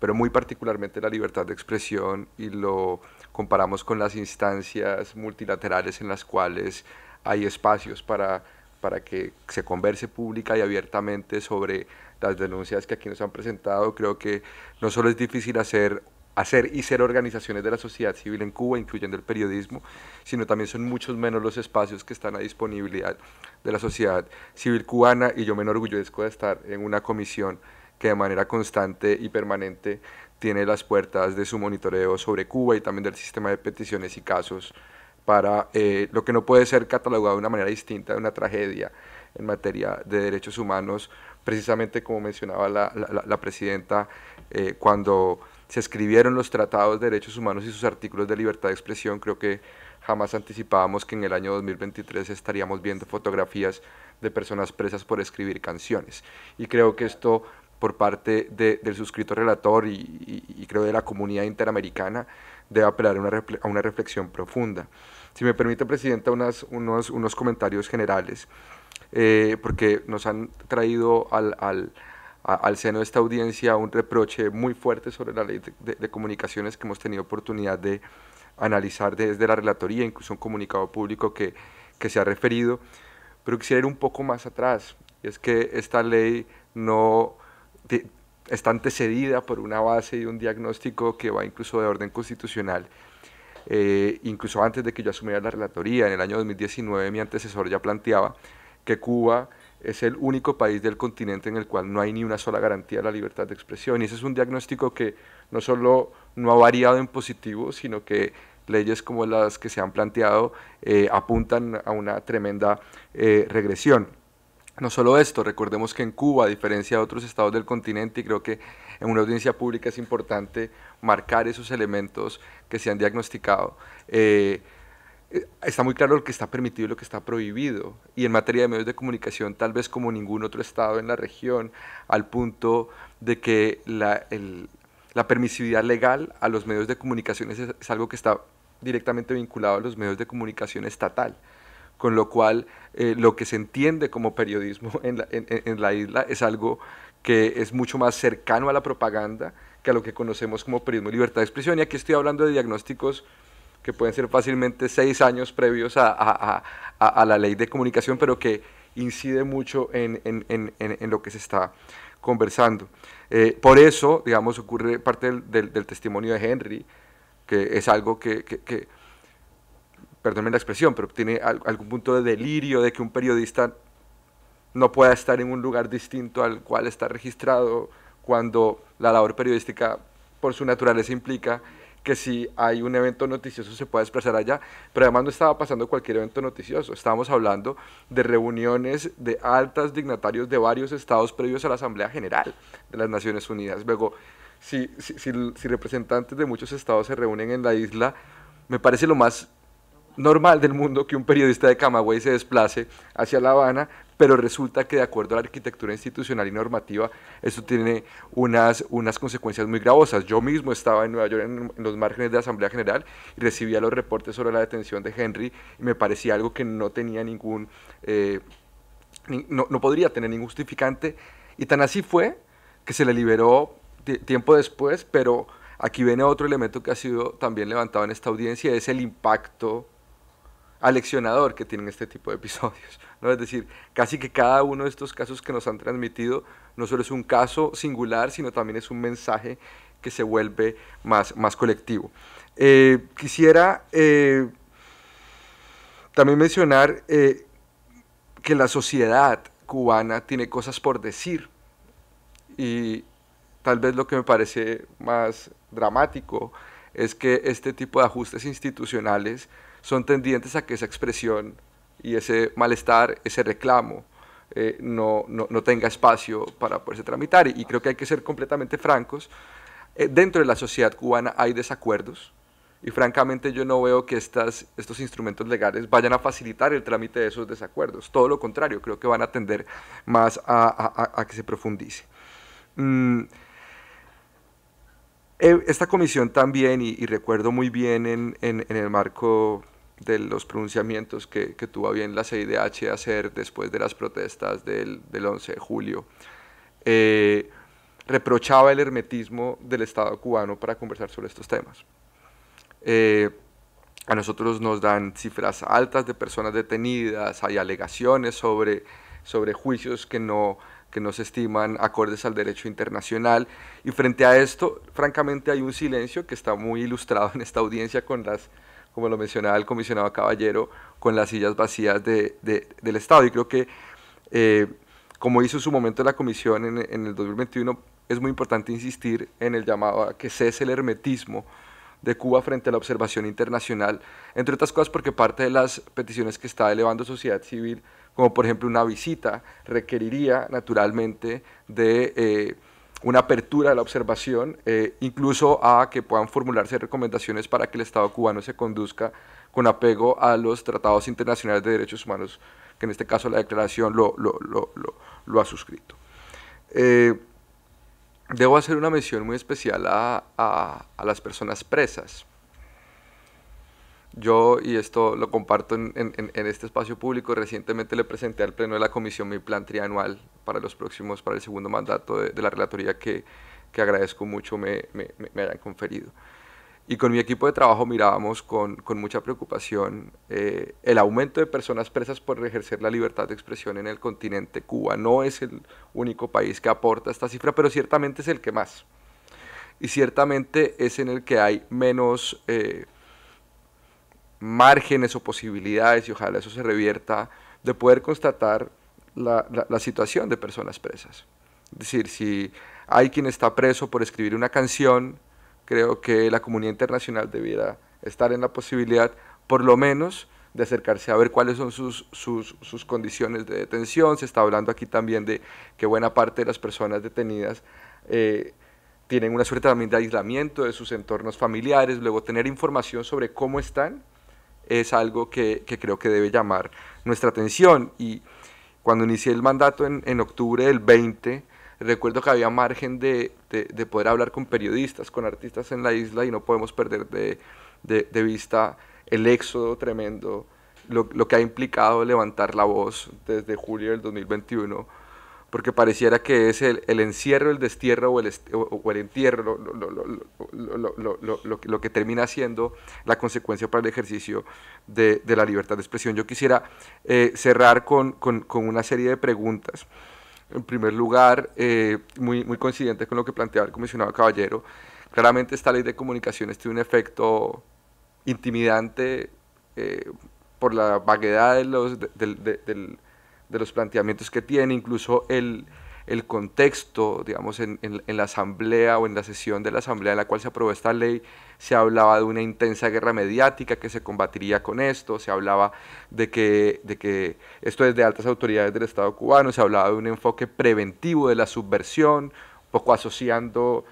pero muy particularmente la libertad de expresión y lo comparamos con las instancias multilaterales en las cuales hay espacios para para que se converse pública y abiertamente sobre las denuncias que aquí nos han presentado. Creo que no solo es difícil hacer hacer y ser organizaciones de la sociedad civil en Cuba, incluyendo el periodismo, sino también son muchos menos los espacios que están a disponibilidad de la sociedad civil cubana y yo me enorgullezco de estar en una comisión que de manera constante y permanente tiene las puertas de su monitoreo sobre Cuba y también del sistema de peticiones y casos para eh, lo que no puede ser catalogado de una manera distinta de una tragedia en materia de derechos humanos, precisamente como mencionaba la, presidenta, eh, cuando se escribieron los tratados de derechos humanos y sus artículos de libertad de expresión, creo que jamás anticipábamos que en el año 2023 estaríamos viendo fotografías de personas presas por escribir canciones. Y creo que esto por parte del suscrito relator y, creo de la comunidad interamericana debe apelar a una, reflexión profunda. Si me permite, Presidenta, unas, unos, unos comentarios generales, eh, porque nos han traído al, al al seno de esta audiencia un reproche muy fuerte sobre la ley de, comunicaciones que hemos tenido oportunidad de analizar desde la relatoría, incluso un comunicado público que, que, se ha referido, pero quisiera ir un poco más atrás, y es que esta ley no está antecedida por una base y un diagnóstico que va incluso de orden constitucional. Eh, incluso antes de que yo asumiera la relatoría, en el año 2019, mi antecesor ya planteaba que Cuba es el único país del continente en el cual no hay ni una sola garantía de la libertad de expresión. Y ese es un diagnóstico que no solo no ha variado en positivo, sino que leyes como las que se han planteado eh, apuntan a una tremenda eh, regresión. No solo esto, recordemos que en Cuba, a diferencia de otros estados del continente, y creo que en una audiencia pública es importante marcar esos elementos que se han diagnosticado, eh, eh, está muy claro lo que está permitido y lo que está prohibido. Y en materia de medios de comunicación, tal vez como ningún otro estado en la región, al punto de que la, permisividad legal a los medios de comunicación es algo que está directamente vinculado a los medios de comunicación estatal con lo cual eh, lo que se entiende como periodismo en la, isla es algo que es mucho más cercano a la propaganda que a lo que conocemos como periodismo de libertad de expresión. Y aquí estoy hablando de diagnósticos que pueden ser fácilmente seis años previos a, la ley de comunicación, pero que incide mucho en, lo que se está conversando. Eh, por eso, digamos, ocurre parte del, testimonio de Henry, que es algo que, que perdónenme la expresión, pero tiene algún punto de delirio de que un periodista no pueda estar en un lugar distinto al cual está registrado cuando la labor periodística por su naturaleza implica que si hay un evento noticioso se puede expresar allá, pero además no estaba pasando cualquier evento noticioso, estábamos hablando de reuniones de altas dignatarios de varios estados previos a la Asamblea General de las Naciones Unidas. Luego, si, si, si representantes de muchos estados se reúnen en la isla, me parece lo más normal del mundo que un periodista de Camagüey se desplace hacia La Habana, pero resulta que de acuerdo a la arquitectura institucional y normativa, eso tiene unas, unas consecuencias muy gravosas. Yo mismo estaba en Nueva York en, los márgenes de la Asamblea General y recibía los reportes sobre la detención de Henry y me parecía algo que no tenía ningún, eh, no, no podría tener ningún justificante. Y tan así fue que se le liberó tiempo después, pero aquí viene otro elemento que ha sido también levantado en esta audiencia, es el impacto aleccionador que tienen este tipo de episodios. Es decir, casi que cada uno de estos casos que nos han transmitido no solo es un caso singular, sino también es un mensaje que se vuelve más, más colectivo. Eh, quisiera eh, también mencionar eh, que la sociedad cubana tiene cosas por decir y tal vez lo que me parece más dramático es que este tipo de ajustes institucionales son tendientes a que esa expresión y ese malestar, ese reclamo, eh, no, tenga espacio para poderse tramitar. Y, creo que hay que ser completamente francos. Eh, dentro de la sociedad cubana hay desacuerdos y francamente yo no veo que estas, estos instrumentos legales vayan a facilitar el trámite de esos desacuerdos. Todo lo contrario, creo que van a tender más a, que se profundice. Mm, eh, esta comisión también, y, recuerdo muy bien en el marco de los pronunciamientos que, que, tuvo bien la CIDH hacer después de las protestas del, 11 de julio. Eh, reprochaba el hermetismo del Estado cubano para conversar sobre estos temas. Eh, a nosotros nos dan cifras altas de personas detenidas, hay alegaciones sobre, sobre juicios que no, que no se estiman acordes al derecho internacional. Y frente a esto, francamente, hay un silencio que está muy ilustrado en esta audiencia con las como lo mencionaba el comisionado Caballero, con las sillas vacías del Estado. Y creo que, eh, como hizo su momento la comisión en, el 2021, es muy importante insistir en el llamado a que cese el hermetismo de Cuba frente a la observación internacional, entre otras cosas porque parte de las peticiones que está elevando sociedad civil, como por ejemplo una visita, requeriría naturalmente de... Eh, una apertura de la observación, eh, incluso a que puedan formularse recomendaciones para que el Estado cubano se conduzca con apego a los tratados internacionales de derechos humanos, que en este caso la declaración lo, ha suscrito. Eh, debo hacer una mención muy especial a las personas presas. Yo, y esto lo comparto en, este espacio público, recientemente le presenté al Pleno de la Comisión mi plan trianual para los próximos, para el segundo mandato de, la Relatoría que, agradezco mucho me, me, hayan conferido. Y con mi equipo de trabajo mirábamos con, mucha preocupación eh, el aumento de personas presas por ejercer la libertad de expresión en el continente. Cuba no es el único país que aporta esta cifra, pero ciertamente es el que más. Y ciertamente es en el que hay menos... Eh, márgenes o posibilidades, y ojalá eso se revierta, de poder constatar la, situación de personas presas. Es decir, si hay quien está preso por escribir una canción, creo que la comunidad internacional debiera estar en la posibilidad, por lo menos, de acercarse a ver cuáles son sus, condiciones de detención. Se está hablando aquí también de que buena parte de las personas detenidas eh, tienen una suerte también de aislamiento de sus entornos familiares, luego tener información sobre cómo están es algo que, creo que debe llamar nuestra atención. Y cuando inicié el mandato en, octubre del 20, recuerdo que había margen de, de, poder hablar con periodistas, con artistas en la isla y no podemos perder de, vista el éxodo tremendo, lo, lo, que ha implicado levantar la voz desde julio del 2021 porque pareciera que es el, el encierro, el destierro o el, o, el entierro lo, que termina siendo la consecuencia para el ejercicio de, de la libertad de expresión. Yo quisiera eh, cerrar con, con, con, una serie de preguntas. En primer lugar, eh, muy, muy coincidente con lo que planteaba el comisionado Caballero, claramente esta ley de comunicaciones tiene un efecto intimidante eh, por la vaguedad de los, del de los planteamientos que tiene, incluso el, el contexto, digamos, en, en, la asamblea o en la sesión de la asamblea en la cual se aprobó esta ley, se hablaba de una intensa guerra mediática que se combatiría con esto, se hablaba de que, de que esto de altas autoridades del Estado cubano, se hablaba de un enfoque preventivo de la subversión, poco asociando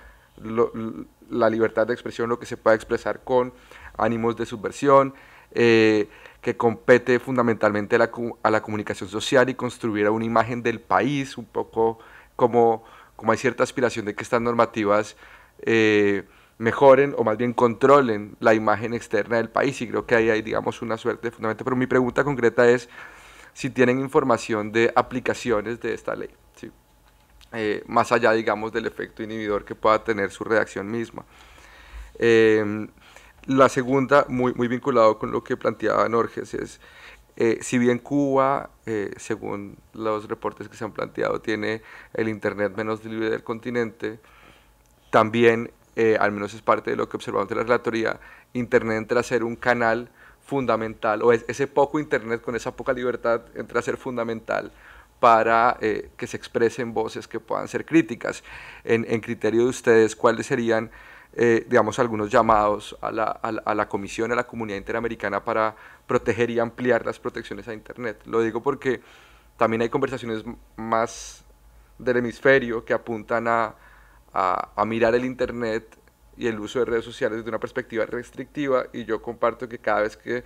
la libertad de expresión, lo que se pueda expresar con ánimos de subversión. Eh, que compete fundamentalmente a la, comunicación social y construir una imagen del país, un poco como, como hay cierta aspiración de que estas normativas eh, mejoren o más bien controlen la imagen externa del país y creo que ahí hay, digamos, una suerte de fundamento. Pero mi pregunta concreta es si tienen información de aplicaciones de esta ley, eh, más allá, digamos, del efecto inhibidor que pueda tener su redacción misma. Eh, la segunda, muy, muy vinculado con lo que planteaba Norges, es eh, si bien Cuba, eh, según los reportes que se han planteado, tiene el Internet menos libre del continente, también, eh, al menos es parte de lo que observamos de la relatoría, Internet entra a ser un canal fundamental, o ese poco Internet con esa poca libertad entra a ser fundamental para que se expresen voces que puedan ser críticas. en criterio de ustedes, ¿cuáles serían eh, digamos, algunos llamados a la, a, la, Comisión, a la comunidad interamericana para proteger y ampliar las protecciones a Internet. Lo digo porque también hay conversaciones más del hemisferio que apuntan a, a mirar el Internet y el uso de redes sociales desde una perspectiva restrictiva y yo comparto que cada vez que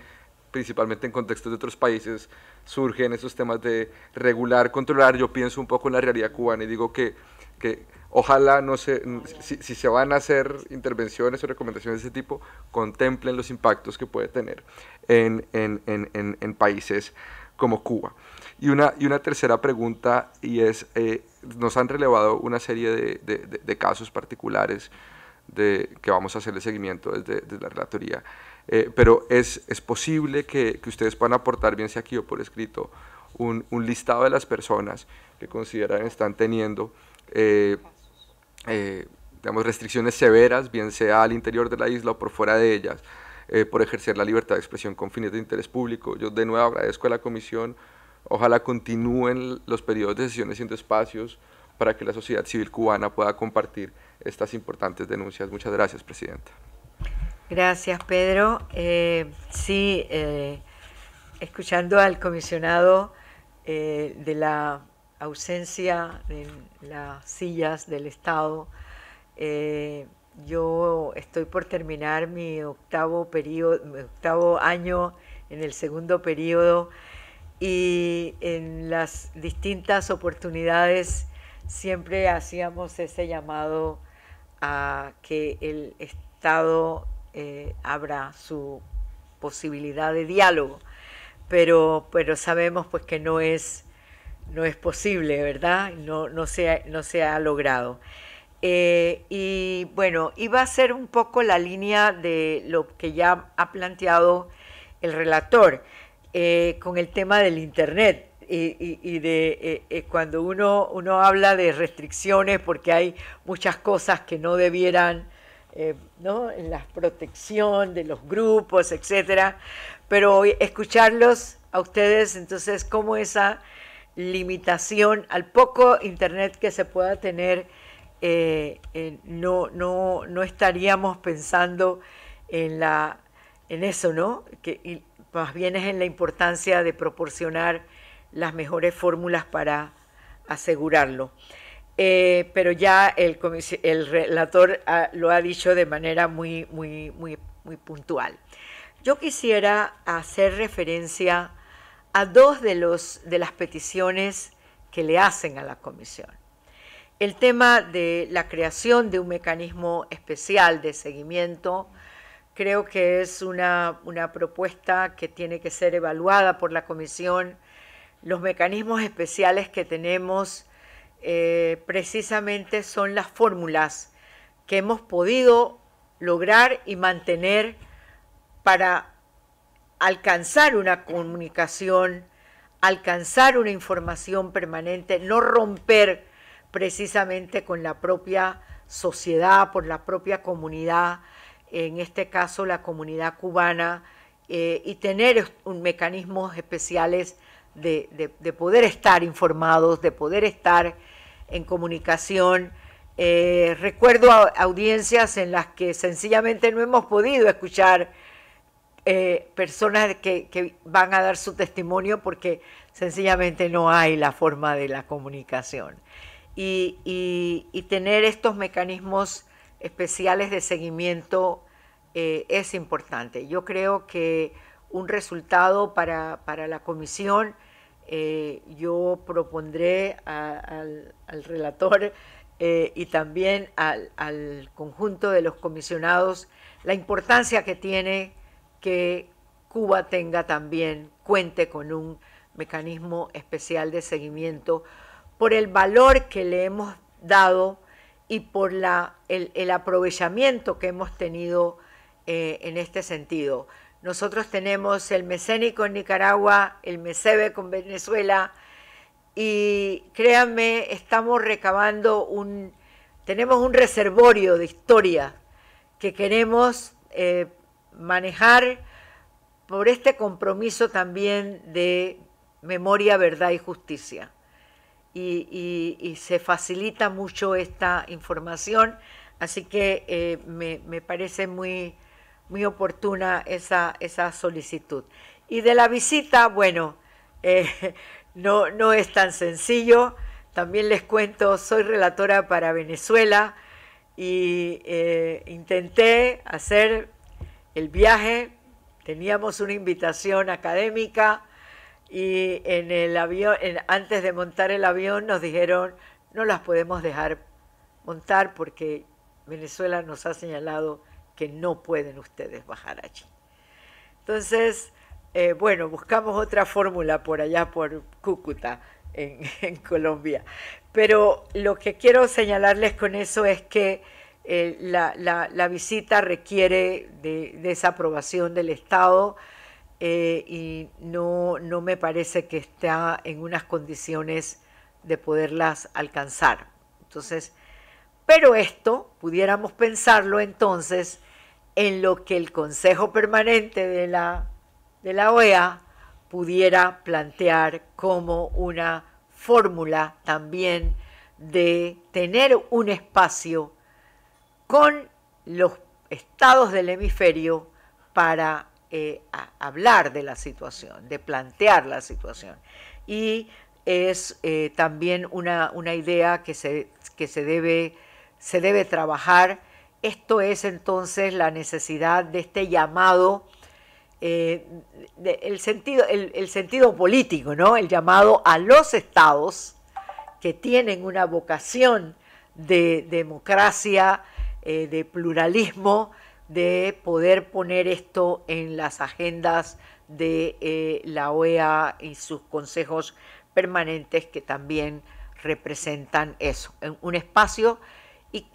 principalmente en contextos de otros países, surgen esos temas de regular, controlar. Yo pienso un poco en la realidad cubana y digo que, que Ojalá no se, si, se van a hacer intervenciones o recomendaciones de ese tipo, contemplen los impactos que puede tener en, en, en, en países como Cuba. Y una, y una tercera pregunta, y es, eh, nos han relevado una serie de, de, casos particulares de, que vamos a hacerle seguimiento desde, la relatoría, eh, pero es, es posible que, que ustedes puedan aportar, bien sea aquí o por escrito, un, un listado de las personas que consideran están teniendo eh, eh, digamos, restricciones severas, bien sea al interior de la isla o por fuera de ellas, eh, por ejercer la libertad de expresión con fines de interés público. Yo de nuevo agradezco a la comisión, ojalá continúen los periodos de sesiones siendo espacios para que la sociedad civil cubana pueda compartir estas importantes denuncias. Muchas gracias, Presidenta. Gracias, Pedro. Eh, sí, escuchando al comisionado de la ausencia en las sillas del Estado. Eh, yo estoy por terminar mi octavo, periodo, octavo año en el segundo periodo y en las distintas oportunidades siempre hacíamos ese llamado a que el Estado eh, abra su posibilidad de diálogo, pero, pero sabemos pues que no es no es posible, ¿verdad? No, se, ha, no logrado. Eh, y bueno, iba a ser un poco la línea de lo que ya ha planteado el relator eh, con el tema del Internet y, de eh, cuando uno, uno habla de restricciones porque hay muchas cosas que no debieran, ¿no? En la protección de los grupos, etcétera. Pero escucharlos a ustedes, entonces, cómo esa limitación, al poco internet que se pueda tener, eh, eh, no, no, estaríamos pensando en, la, en eso, ¿no? Que, más bien es en la importancia de proporcionar las mejores fórmulas para asegurarlo. Eh, pero ya el, relator ah, lo ha dicho de manera muy, muy, muy, muy puntual. Yo quisiera hacer referencia a dos de, los, de las peticiones que le hacen a la comisión. El tema de la creación de un mecanismo especial de seguimiento creo que es una, propuesta que tiene que ser evaluada por la comisión. Los mecanismos especiales que tenemos eh, precisamente son las fórmulas que hemos podido lograr y mantener para alcanzar una comunicación, alcanzar una información permanente, no romper precisamente con la propia sociedad, por la propia comunidad, en este caso la comunidad cubana, eh, y tener un, mecanismos especiales de, poder estar informados, de poder estar en comunicación. Eh, recuerdo audiencias en las que sencillamente no hemos podido escuchar eh, personas que, van a dar su testimonio porque sencillamente no hay la forma de la comunicación. Y, tener estos mecanismos especiales de seguimiento eh, es importante. Yo creo que un resultado para, la comisión, eh, yo propondré al, relator y también al, conjunto de los comisionados la importancia que tiene que Cuba tenga también, cuente con un mecanismo especial de seguimiento por el valor que le hemos dado y por la, el, aprovechamiento que hemos tenido eh, en este sentido. Nosotros tenemos el mecénico en Nicaragua, el MECEBE con Venezuela y créanme, estamos recabando un, tenemos un reservorio de historia que queremos eh, manejar por este compromiso también de memoria, verdad y justicia. Y, se facilita mucho esta información, así que eh, me, parece muy, muy oportuna esa, solicitud. Y de la visita, bueno, eh, no, no es tan sencillo. También les cuento, soy relatora para Venezuela y eh, intenté hacer el viaje, teníamos una invitación académica y en el avión, antes de montar el avión nos dijeron no las podemos dejar montar porque Venezuela nos ha señalado que no pueden ustedes bajar allí. Entonces, eh, bueno, buscamos otra fórmula por allá, por Cúcuta, en Colombia. Pero lo que quiero señalarles con eso es que eh, la, visita requiere de, esa aprobación del Estado eh, y no, me parece que está en unas condiciones de poderlas alcanzar. Entonces, pero esto pudiéramos pensarlo entonces en lo que el Consejo Permanente de la, de la OEA pudiera plantear como una fórmula también de tener un espacio con los estados del hemisferio para eh, hablar de la situación, de plantear la situación. Y es eh, también una, idea que, se, debe, trabajar. Esto es entonces la necesidad de este llamado eh, el, sentido, el, sentido político, ¿no? el llamado a los estados que tienen una vocación de democracia, eh, de pluralismo, de poder poner esto en las agendas de eh, la OEA y sus consejos permanentes que también representan eso, un espacio,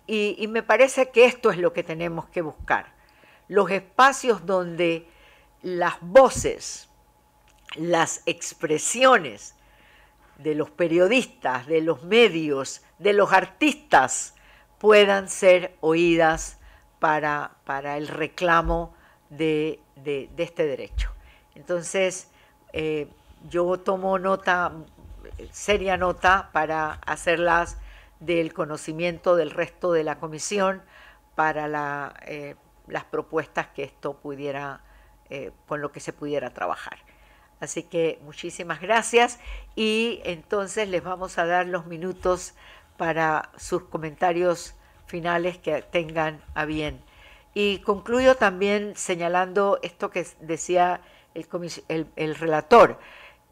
y me parece que esto es lo que tenemos que buscar, los espacios donde las voces, las expresiones de los periodistas, de los medios, de los artistas, puedan ser oídas para, para el reclamo de, este derecho. Entonces, eh, yo tomo nota, seria nota, para hacerlas del conocimiento del resto de la comisión para eh, las propuestas que esto pudiera, eh, con lo que se pudiera trabajar. Así que muchísimas gracias y entonces les vamos a dar los minutos para sus comentarios finales que tengan a bien. Y concluyo también señalando esto que decía el, relator.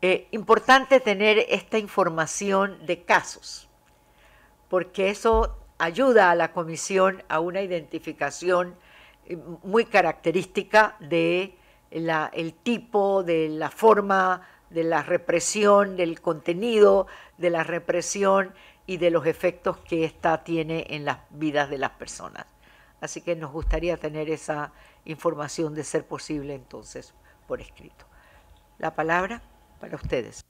Eh, importante tener esta información de casos, porque eso ayuda a la comisión a una identificación eh, muy característica de el tipo, de la forma, de la represión, del contenido de la represión y de los efectos que ésta tiene en las vidas de las personas. Así que nos gustaría tener esa información de ser posible entonces por escrito. La palabra para ustedes.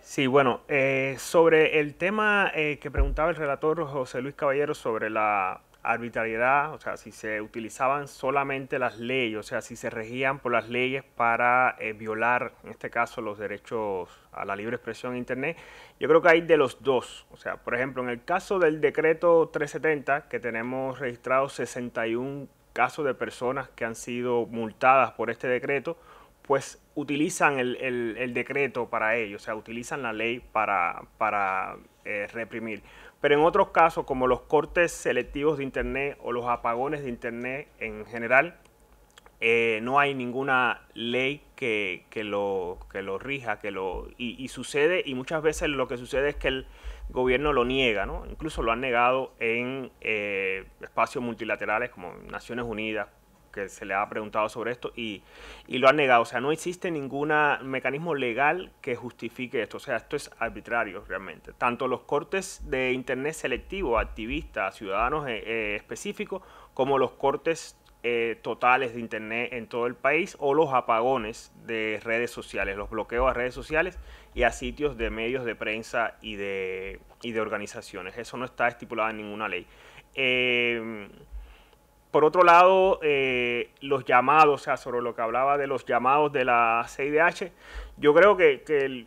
Sí, bueno, eh, sobre el tema eh, que preguntaba el relator José Luis Caballero sobre la arbitrariedad, o sea, si se utilizaban solamente las leyes, o sea, si se regían por las leyes para eh, violar, en este caso, los derechos a la libre expresión en Internet, yo creo que hay de los dos. O sea, por ejemplo, en el caso del decreto 370, que tenemos registrados 61 casos de personas que han sido multadas por este decreto, pues utilizan el, decreto para ello, o sea, utilizan la ley para, para eh, reprimir. Pero en otros casos, como los cortes selectivos de Internet o los apagones de Internet en general, eh, no hay ninguna ley que, que, lo, que lo rija, que lo y, sucede, y muchas veces lo que sucede es que el gobierno lo niega, ¿no? Incluso lo han negado en eh, espacios multilaterales como Naciones Unidas, que se le ha preguntado sobre esto y, y, lo ha negado. O sea, no existe ningún mecanismo legal que justifique esto. O sea, esto es arbitrario realmente. Tanto los cortes de Internet selectivo, activistas, ciudadanos eh, eh, específicos, como los cortes eh, totales de Internet en todo el país o los apagones de redes sociales, los bloqueos a redes sociales y a sitios de medios de prensa y de, y de organizaciones. Eso no está estipulado en ninguna ley. Eh, por otro lado, eh, los llamados, o sea, sobre lo que hablaba de los llamados de la CIDH, yo creo que,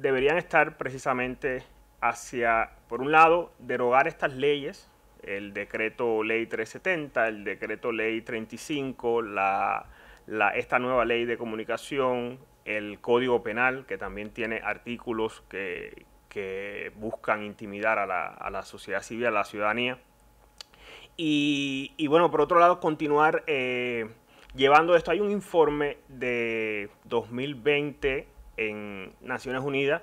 deberían estar precisamente hacia, por un lado, derogar estas leyes, el decreto ley 370, el decreto ley 35, esta nueva ley de comunicación, el código penal, que también tiene artículos que, buscan intimidar a la sociedad civil, a la ciudadanía. Y, bueno, por otro lado, continuar eh, llevando esto. Hay un informe de 2020 en Naciones Unidas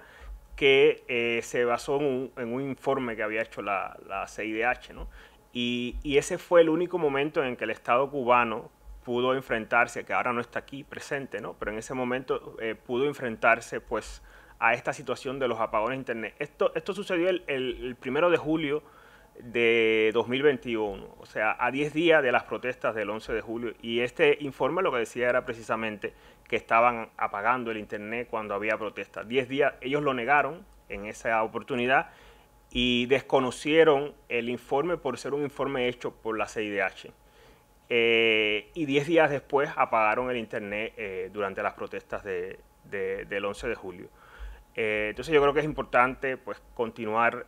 que eh, se basó en un, informe que había hecho la, CIDH, ¿no? Y, ese fue el único momento en que el Estado cubano pudo enfrentarse, que ahora no está aquí presente, ¿no? Pero en ese momento eh, pudo enfrentarse, pues, a esta situación de los apagones de internet. Esto, sucedió el, el primero de julio de 2021, o sea, a 10 días de las protestas del 11 de julio. Y este informe lo que decía era precisamente que estaban apagando el Internet cuando había protestas. 10 días, ellos lo negaron en esa oportunidad y desconocieron el informe por ser un informe hecho por la CIDH. Eh, y 10 días después apagaron el Internet eh, durante las protestas del 11 de julio. Eh, entonces yo creo que es importante pues, continuar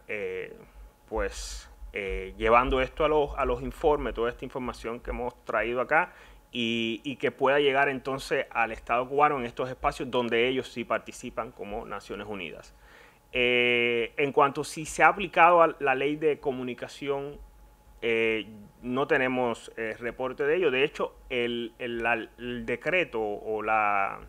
pues, eh, llevando esto a los, a los informes, toda esta información que hemos traído acá y, que pueda llegar entonces al Estado cubano en estos espacios donde ellos sí participan como Naciones Unidas. Eh, en cuanto si se ha aplicado la ley de comunicación, eh, no tenemos reporte de ello. De hecho, el, decreto o la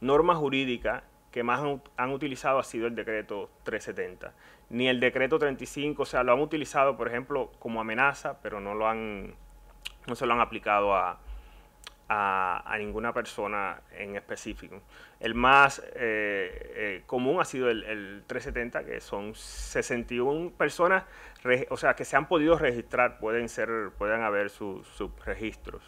norma jurídica que más han utilizado ha sido el decreto 370 ni el decreto 35, o sea, lo han utilizado, por ejemplo, como amenaza, pero no lo han, no se lo han aplicado a, a, ninguna persona en específico. El más eh, eh, común ha sido el, 370, que son 61 personas, o sea, que se han podido registrar, pueden ser, haber sus registros.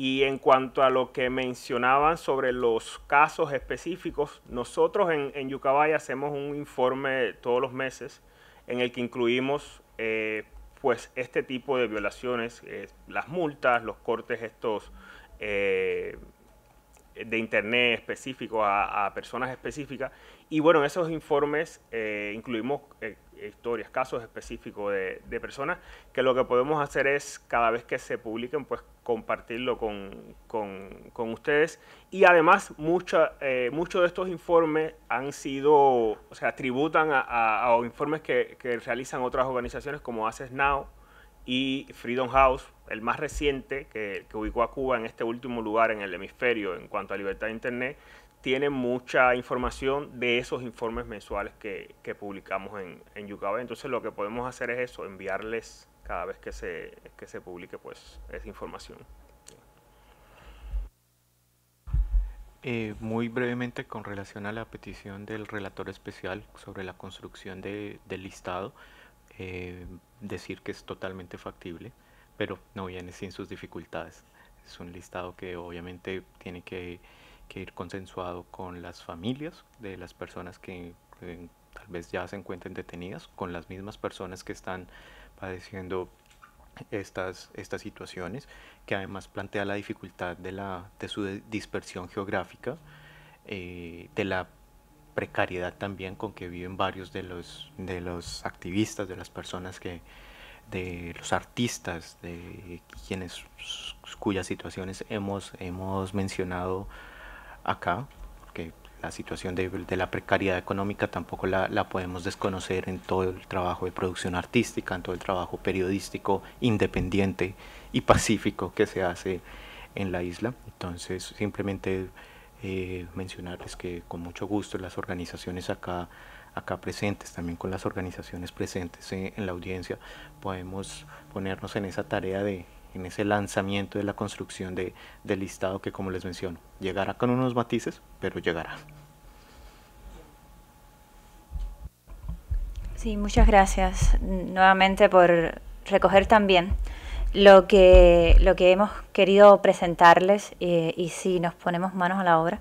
Y en cuanto a lo que mencionaban sobre los casos específicos, nosotros en, en Yucabay hacemos un informe todos los meses en el que incluimos eh, pues este tipo de violaciones, eh, las multas, los cortes estos eh, de internet específicos a personas específicas y bueno, en esos informes eh, incluimos eh, historias, casos específicos de, personas, que lo que podemos hacer es, cada vez que se publiquen, pues compartirlo con, ustedes. Y además, eh, muchos de estos informes han sido, o sea, tributan a, a, informes que, realizan otras organizaciones como Access Now y Freedom House, el más reciente, que ubicó a Cuba en este último lugar en el hemisferio en cuanto a libertad de Internet, tiene mucha información de esos informes mensuales que, que publicamos en, en Entonces lo que podemos hacer es eso, enviarles cada vez que se, que se publique pues esa información. Eh, muy brevemente con relación a la petición del relator especial sobre la construcción del listado, eh, decir que es totalmente factible, pero no viene sin sus dificultades. Es un listado que obviamente tiene que que ir consensuado con las familias de las personas que, tal vez ya se encuentren detenidas, con las mismas personas que están padeciendo estas, estas situaciones, que además plantea la dificultad de, la, de su dispersión geográfica, eh, de la precariedad también con que viven varios de los, de los activistas, de las personas que, de los artistas, de quienes cuyas situaciones hemos, hemos mencionado acá, porque la situación de, la precariedad económica tampoco la, podemos desconocer en todo el trabajo de producción artística, en todo el trabajo periodístico independiente y pacífico que se hace en la isla. Entonces, simplemente eh, mencionarles que con mucho gusto las organizaciones acá acá presentes, también con las organizaciones presentes en la audiencia, podemos ponernos en esa tarea de, en ese lanzamiento de la construcción de, del listado que como les menciono, llegará con unos matices, pero llegará. Sí, muchas gracias nuevamente por recoger también lo que, lo que hemos querido presentarles eh, y si nos ponemos manos a la obra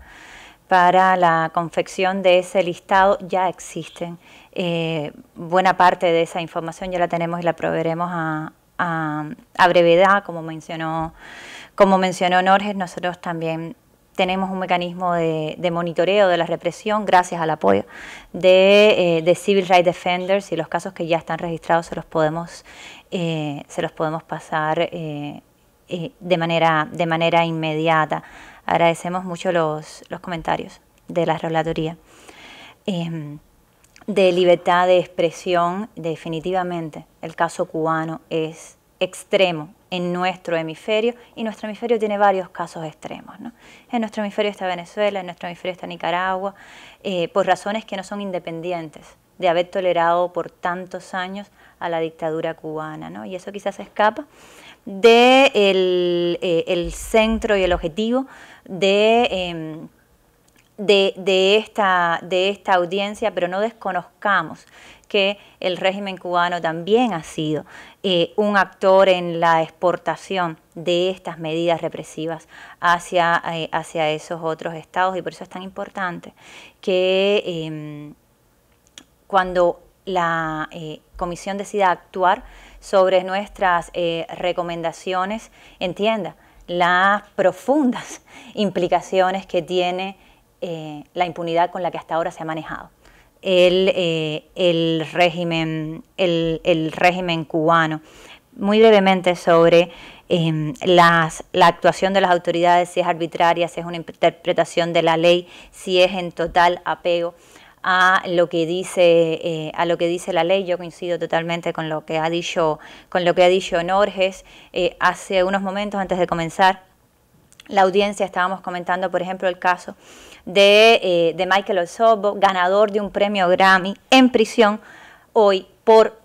para la confección de ese listado ya existen. Eh, buena parte de esa información ya la tenemos y la proveeremos a, a, brevedad, como mencionó, como mencionó Norges, nosotros también tenemos un mecanismo de, monitoreo de la represión gracias al apoyo eh, de, Civil Rights Defenders y los casos que ya están registrados se los podemos, eh, se los podemos pasar eh, de, manera, de manera inmediata. Agradecemos mucho los, comentarios de la relatoría. Em, de libertad de expresión, definitivamente el caso cubano es extremo en nuestro hemisferio y nuestro hemisferio tiene varios casos extremos. En nuestro hemisferio está Venezuela, en nuestro hemisferio está Nicaragua, eh, por razones que no son independientes de haber tolerado por tantos años a la dictadura cubana. Y eso quizás escapa del de eh, el, centro y el objetivo de... Em, de, esta, de esta audiencia, pero no desconozcamos que el régimen cubano también ha sido eh, un actor en la exportación de estas medidas represivas hacia, eh, hacia esos otros estados y por eso es tan importante que em, cuando la eh, comisión decida actuar sobre nuestras recomendaciones entienda las profundas implicaciones que tiene eh, la impunidad con la que hasta ahora se ha manejado el, eh, el régimen, el, régimen cubano. Muy brevemente sobre em, la actuación de las autoridades, si es arbitraria, si es una interpretación de la ley, si es en total apego a lo que dice eh, a lo que dice la ley yo coincido totalmente con lo que ha dicho con lo que ha dicho Norges hace unos momentos antes de comenzar la audiencia estábamos comentando por ejemplo el caso eh, de, Michael Osobo, ganador de un premio Grammy, en prisión hoy por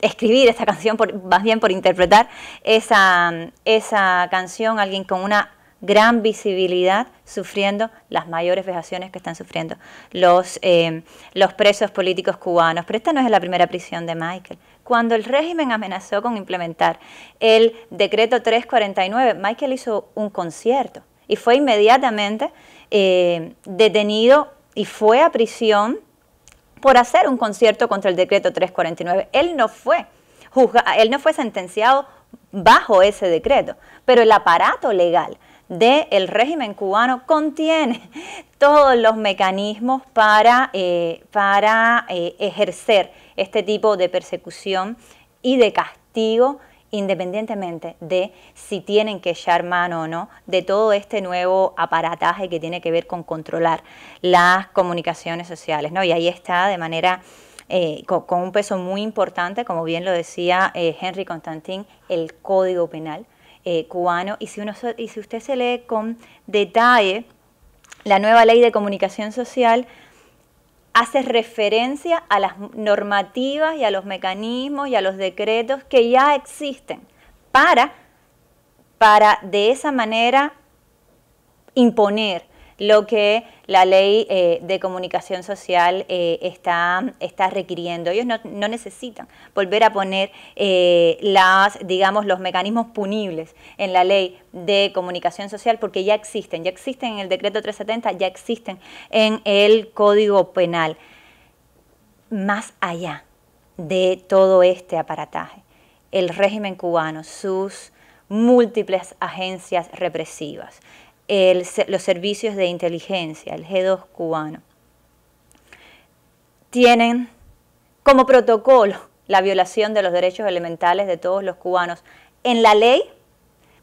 escribir esta canción, por, más bien por interpretar esa, esa canción, alguien con una gran visibilidad sufriendo las mayores vejaciones que están sufriendo los, eh, los presos políticos cubanos. Pero esta no es la primera prisión de Michael. Cuando el régimen amenazó con implementar el decreto 349, Michael hizo un concierto y fue inmediatamente eh, detenido y fue a prisión por hacer un concierto contra el decreto 349. Él no fue él no fue sentenciado bajo ese decreto, pero el aparato legal del régimen cubano contiene todos los mecanismos para, eh, eh, ejercer este tipo de persecución y de castigo independientemente de si tienen que echar mano o no de todo este nuevo aparataje que tiene que ver con controlar las comunicaciones sociales. ¿no? Y ahí está de manera... Eh, con, un peso muy importante, como bien lo decía eh, Henry Constantín, el Código Penal eh, cubano. Y si, uno, y si usted se lee con detalle la nueva ley de comunicación social, hace referencia a las normativas y a los mecanismos y a los decretos que ya existen para, para de esa manera imponer lo que la ley eh, de comunicación social eh, está, requiriendo. Ellos no, necesitan volver a poner eh, digamos, los mecanismos punibles en la ley de comunicación social porque ya existen, ya existen en el decreto 370, ya existen en el Código Penal. Más allá de todo este aparataje, el régimen cubano, sus múltiples agencias represivas, los servicios de inteligencia, el G2 cubano, tienen como protocolo la violación de los derechos elementales de todos los cubanos en la ley,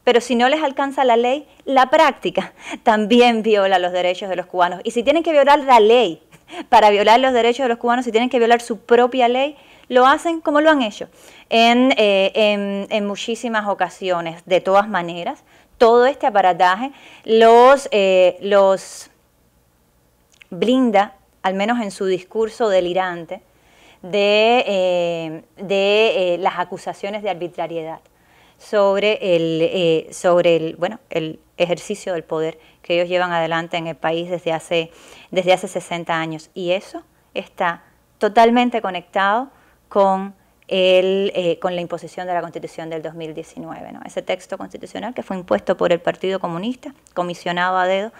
pero si no les alcanza la ley, la práctica también viola los derechos de los cubanos. Y si tienen que violar la ley para violar los derechos de los cubanos, si tienen que violar su propia ley, lo hacen como lo han hecho en eh, muchísimas ocasiones. De todas maneras, todo este aparataje los, eh, los blinda, al menos en su discurso delirante, de, eh, eh, las acusaciones de arbitrariedad sobre el, sobre el, bueno, el ejercicio del poder que ellos llevan adelante en el país desde hace, desde hace 60 años. Y eso está totalmente conectado con eh, con la imposición de la Constitución del 2019. Ese texto constitucional que fue impuesto por el Partido Comunista, comisionado a dedo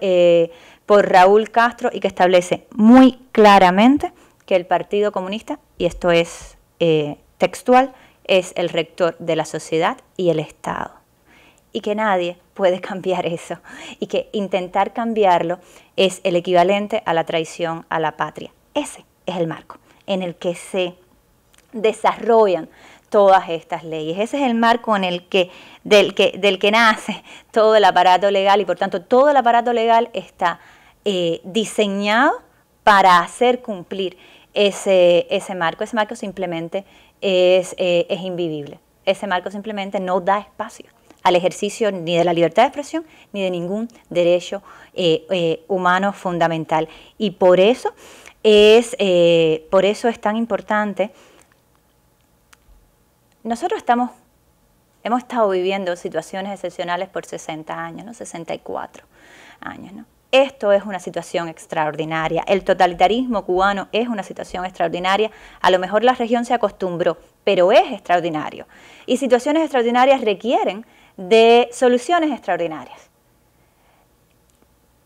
eh, por, Raúl Castro y que establece muy claramente que el Partido Comunista, y esto es eh, textual, es el rector de la sociedad y el Estado. Y que nadie puede cambiar eso. Y que intentar cambiarlo es el equivalente a la traición a la patria. Ese es el marco en el que se desarrollan todas estas leyes. Ese es el marco en el que, del, que, del que nace todo el aparato legal y por tanto todo el aparato legal está eh, diseñado para hacer cumplir ese, marco. Ese marco simplemente eh, es, invivible. Ese marco simplemente no da espacio al ejercicio ni de la libertad de expresión ni de ningún derecho eh, humano fundamental. Y por eso es, por eso es tan importante nosotros estamos, hemos estado viviendo situaciones excepcionales por 60 años, ¿no? 64 años. Esto es una situación extraordinaria. El totalitarismo cubano es una situación extraordinaria. A lo mejor la región se acostumbró, pero es extraordinario. Y situaciones extraordinarias requieren de soluciones extraordinarias.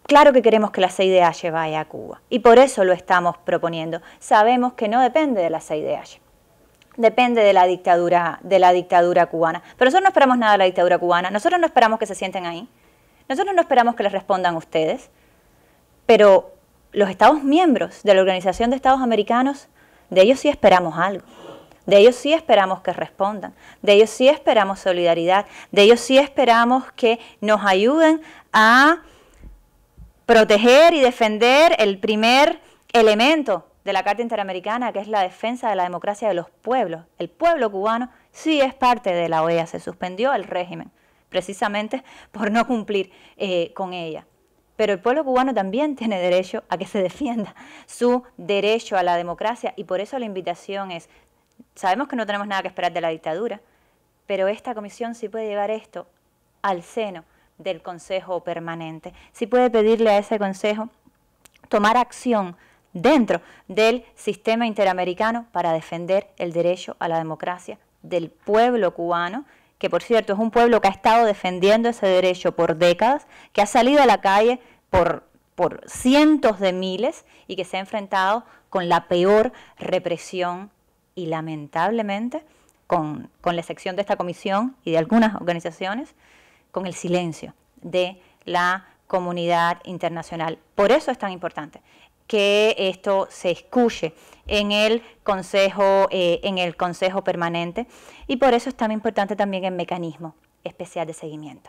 Claro que queremos que la CIDH vaya a Cuba y por eso lo estamos proponiendo. Sabemos que no depende de la CIDH depende de la dictadura, de la dictadura cubana. Pero nosotros no esperamos nada de la dictadura cubana, nosotros no esperamos que se sienten ahí, nosotros no esperamos que les respondan ustedes, pero los Estados miembros de la Organización de Estados Americanos, de ellos sí esperamos algo. De ellos sí esperamos que respondan, de ellos sí esperamos solidaridad, de ellos sí esperamos que nos ayuden a proteger y defender el primer elemento de la Carta Interamericana, que es la defensa de la democracia de los pueblos. El pueblo cubano sí es parte de la OEA, se suspendió el régimen, precisamente por no cumplir eh, con ella. Pero el pueblo cubano también tiene derecho a que se defienda su derecho a la democracia y por eso la invitación es, sabemos que no tenemos nada que esperar de la dictadura, pero esta comisión sí puede llevar esto al seno del Consejo Permanente, sí puede pedirle a ese Consejo tomar acción dentro del sistema interamericano para defender el derecho a la democracia del pueblo cubano, que por cierto es un pueblo que ha estado defendiendo ese derecho por décadas, que ha salido a la calle por, cientos de miles y que se ha enfrentado con la peor represión y lamentablemente, con, con la excepción de esta comisión y de algunas organizaciones, con el silencio de la comunidad internacional. Por eso es tan importante que esto se escuche en el consejo, eh, en el consejo permanente y por eso es tan importante también el mecanismo especial de seguimiento.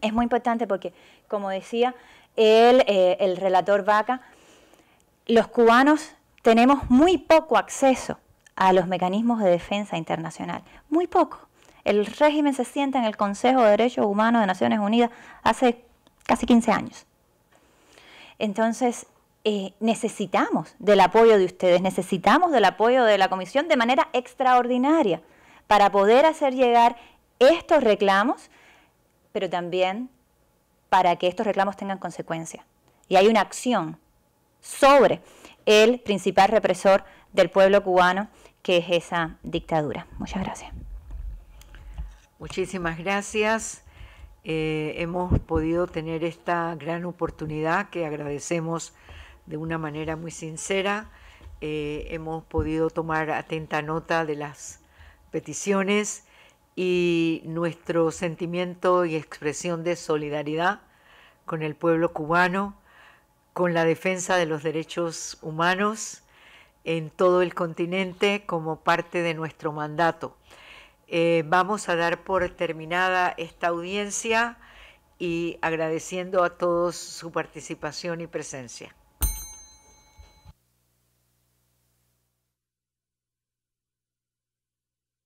Es muy importante porque, como decía el, eh, el relator Vaca, los cubanos tenemos muy poco acceso a los mecanismos de defensa internacional, muy poco. El régimen se sienta en el Consejo de Derechos Humanos de Naciones Unidas hace casi 15 años. Entonces, eh, necesitamos del apoyo de ustedes, necesitamos del apoyo de la Comisión de manera extraordinaria para poder hacer llegar estos reclamos, pero también para que estos reclamos tengan consecuencia. Y hay una acción sobre el principal represor del pueblo cubano, que es esa dictadura. Muchas gracias. Muchísimas gracias. Eh, hemos podido tener esta gran oportunidad que agradecemos de una manera muy sincera. Eh, hemos podido tomar atenta nota de las peticiones y nuestro sentimiento y expresión de solidaridad con el pueblo cubano, con la defensa de los derechos humanos en todo el continente como parte de nuestro mandato. Eh, vamos a dar por terminada esta audiencia y agradeciendo a todos su participación y presencia.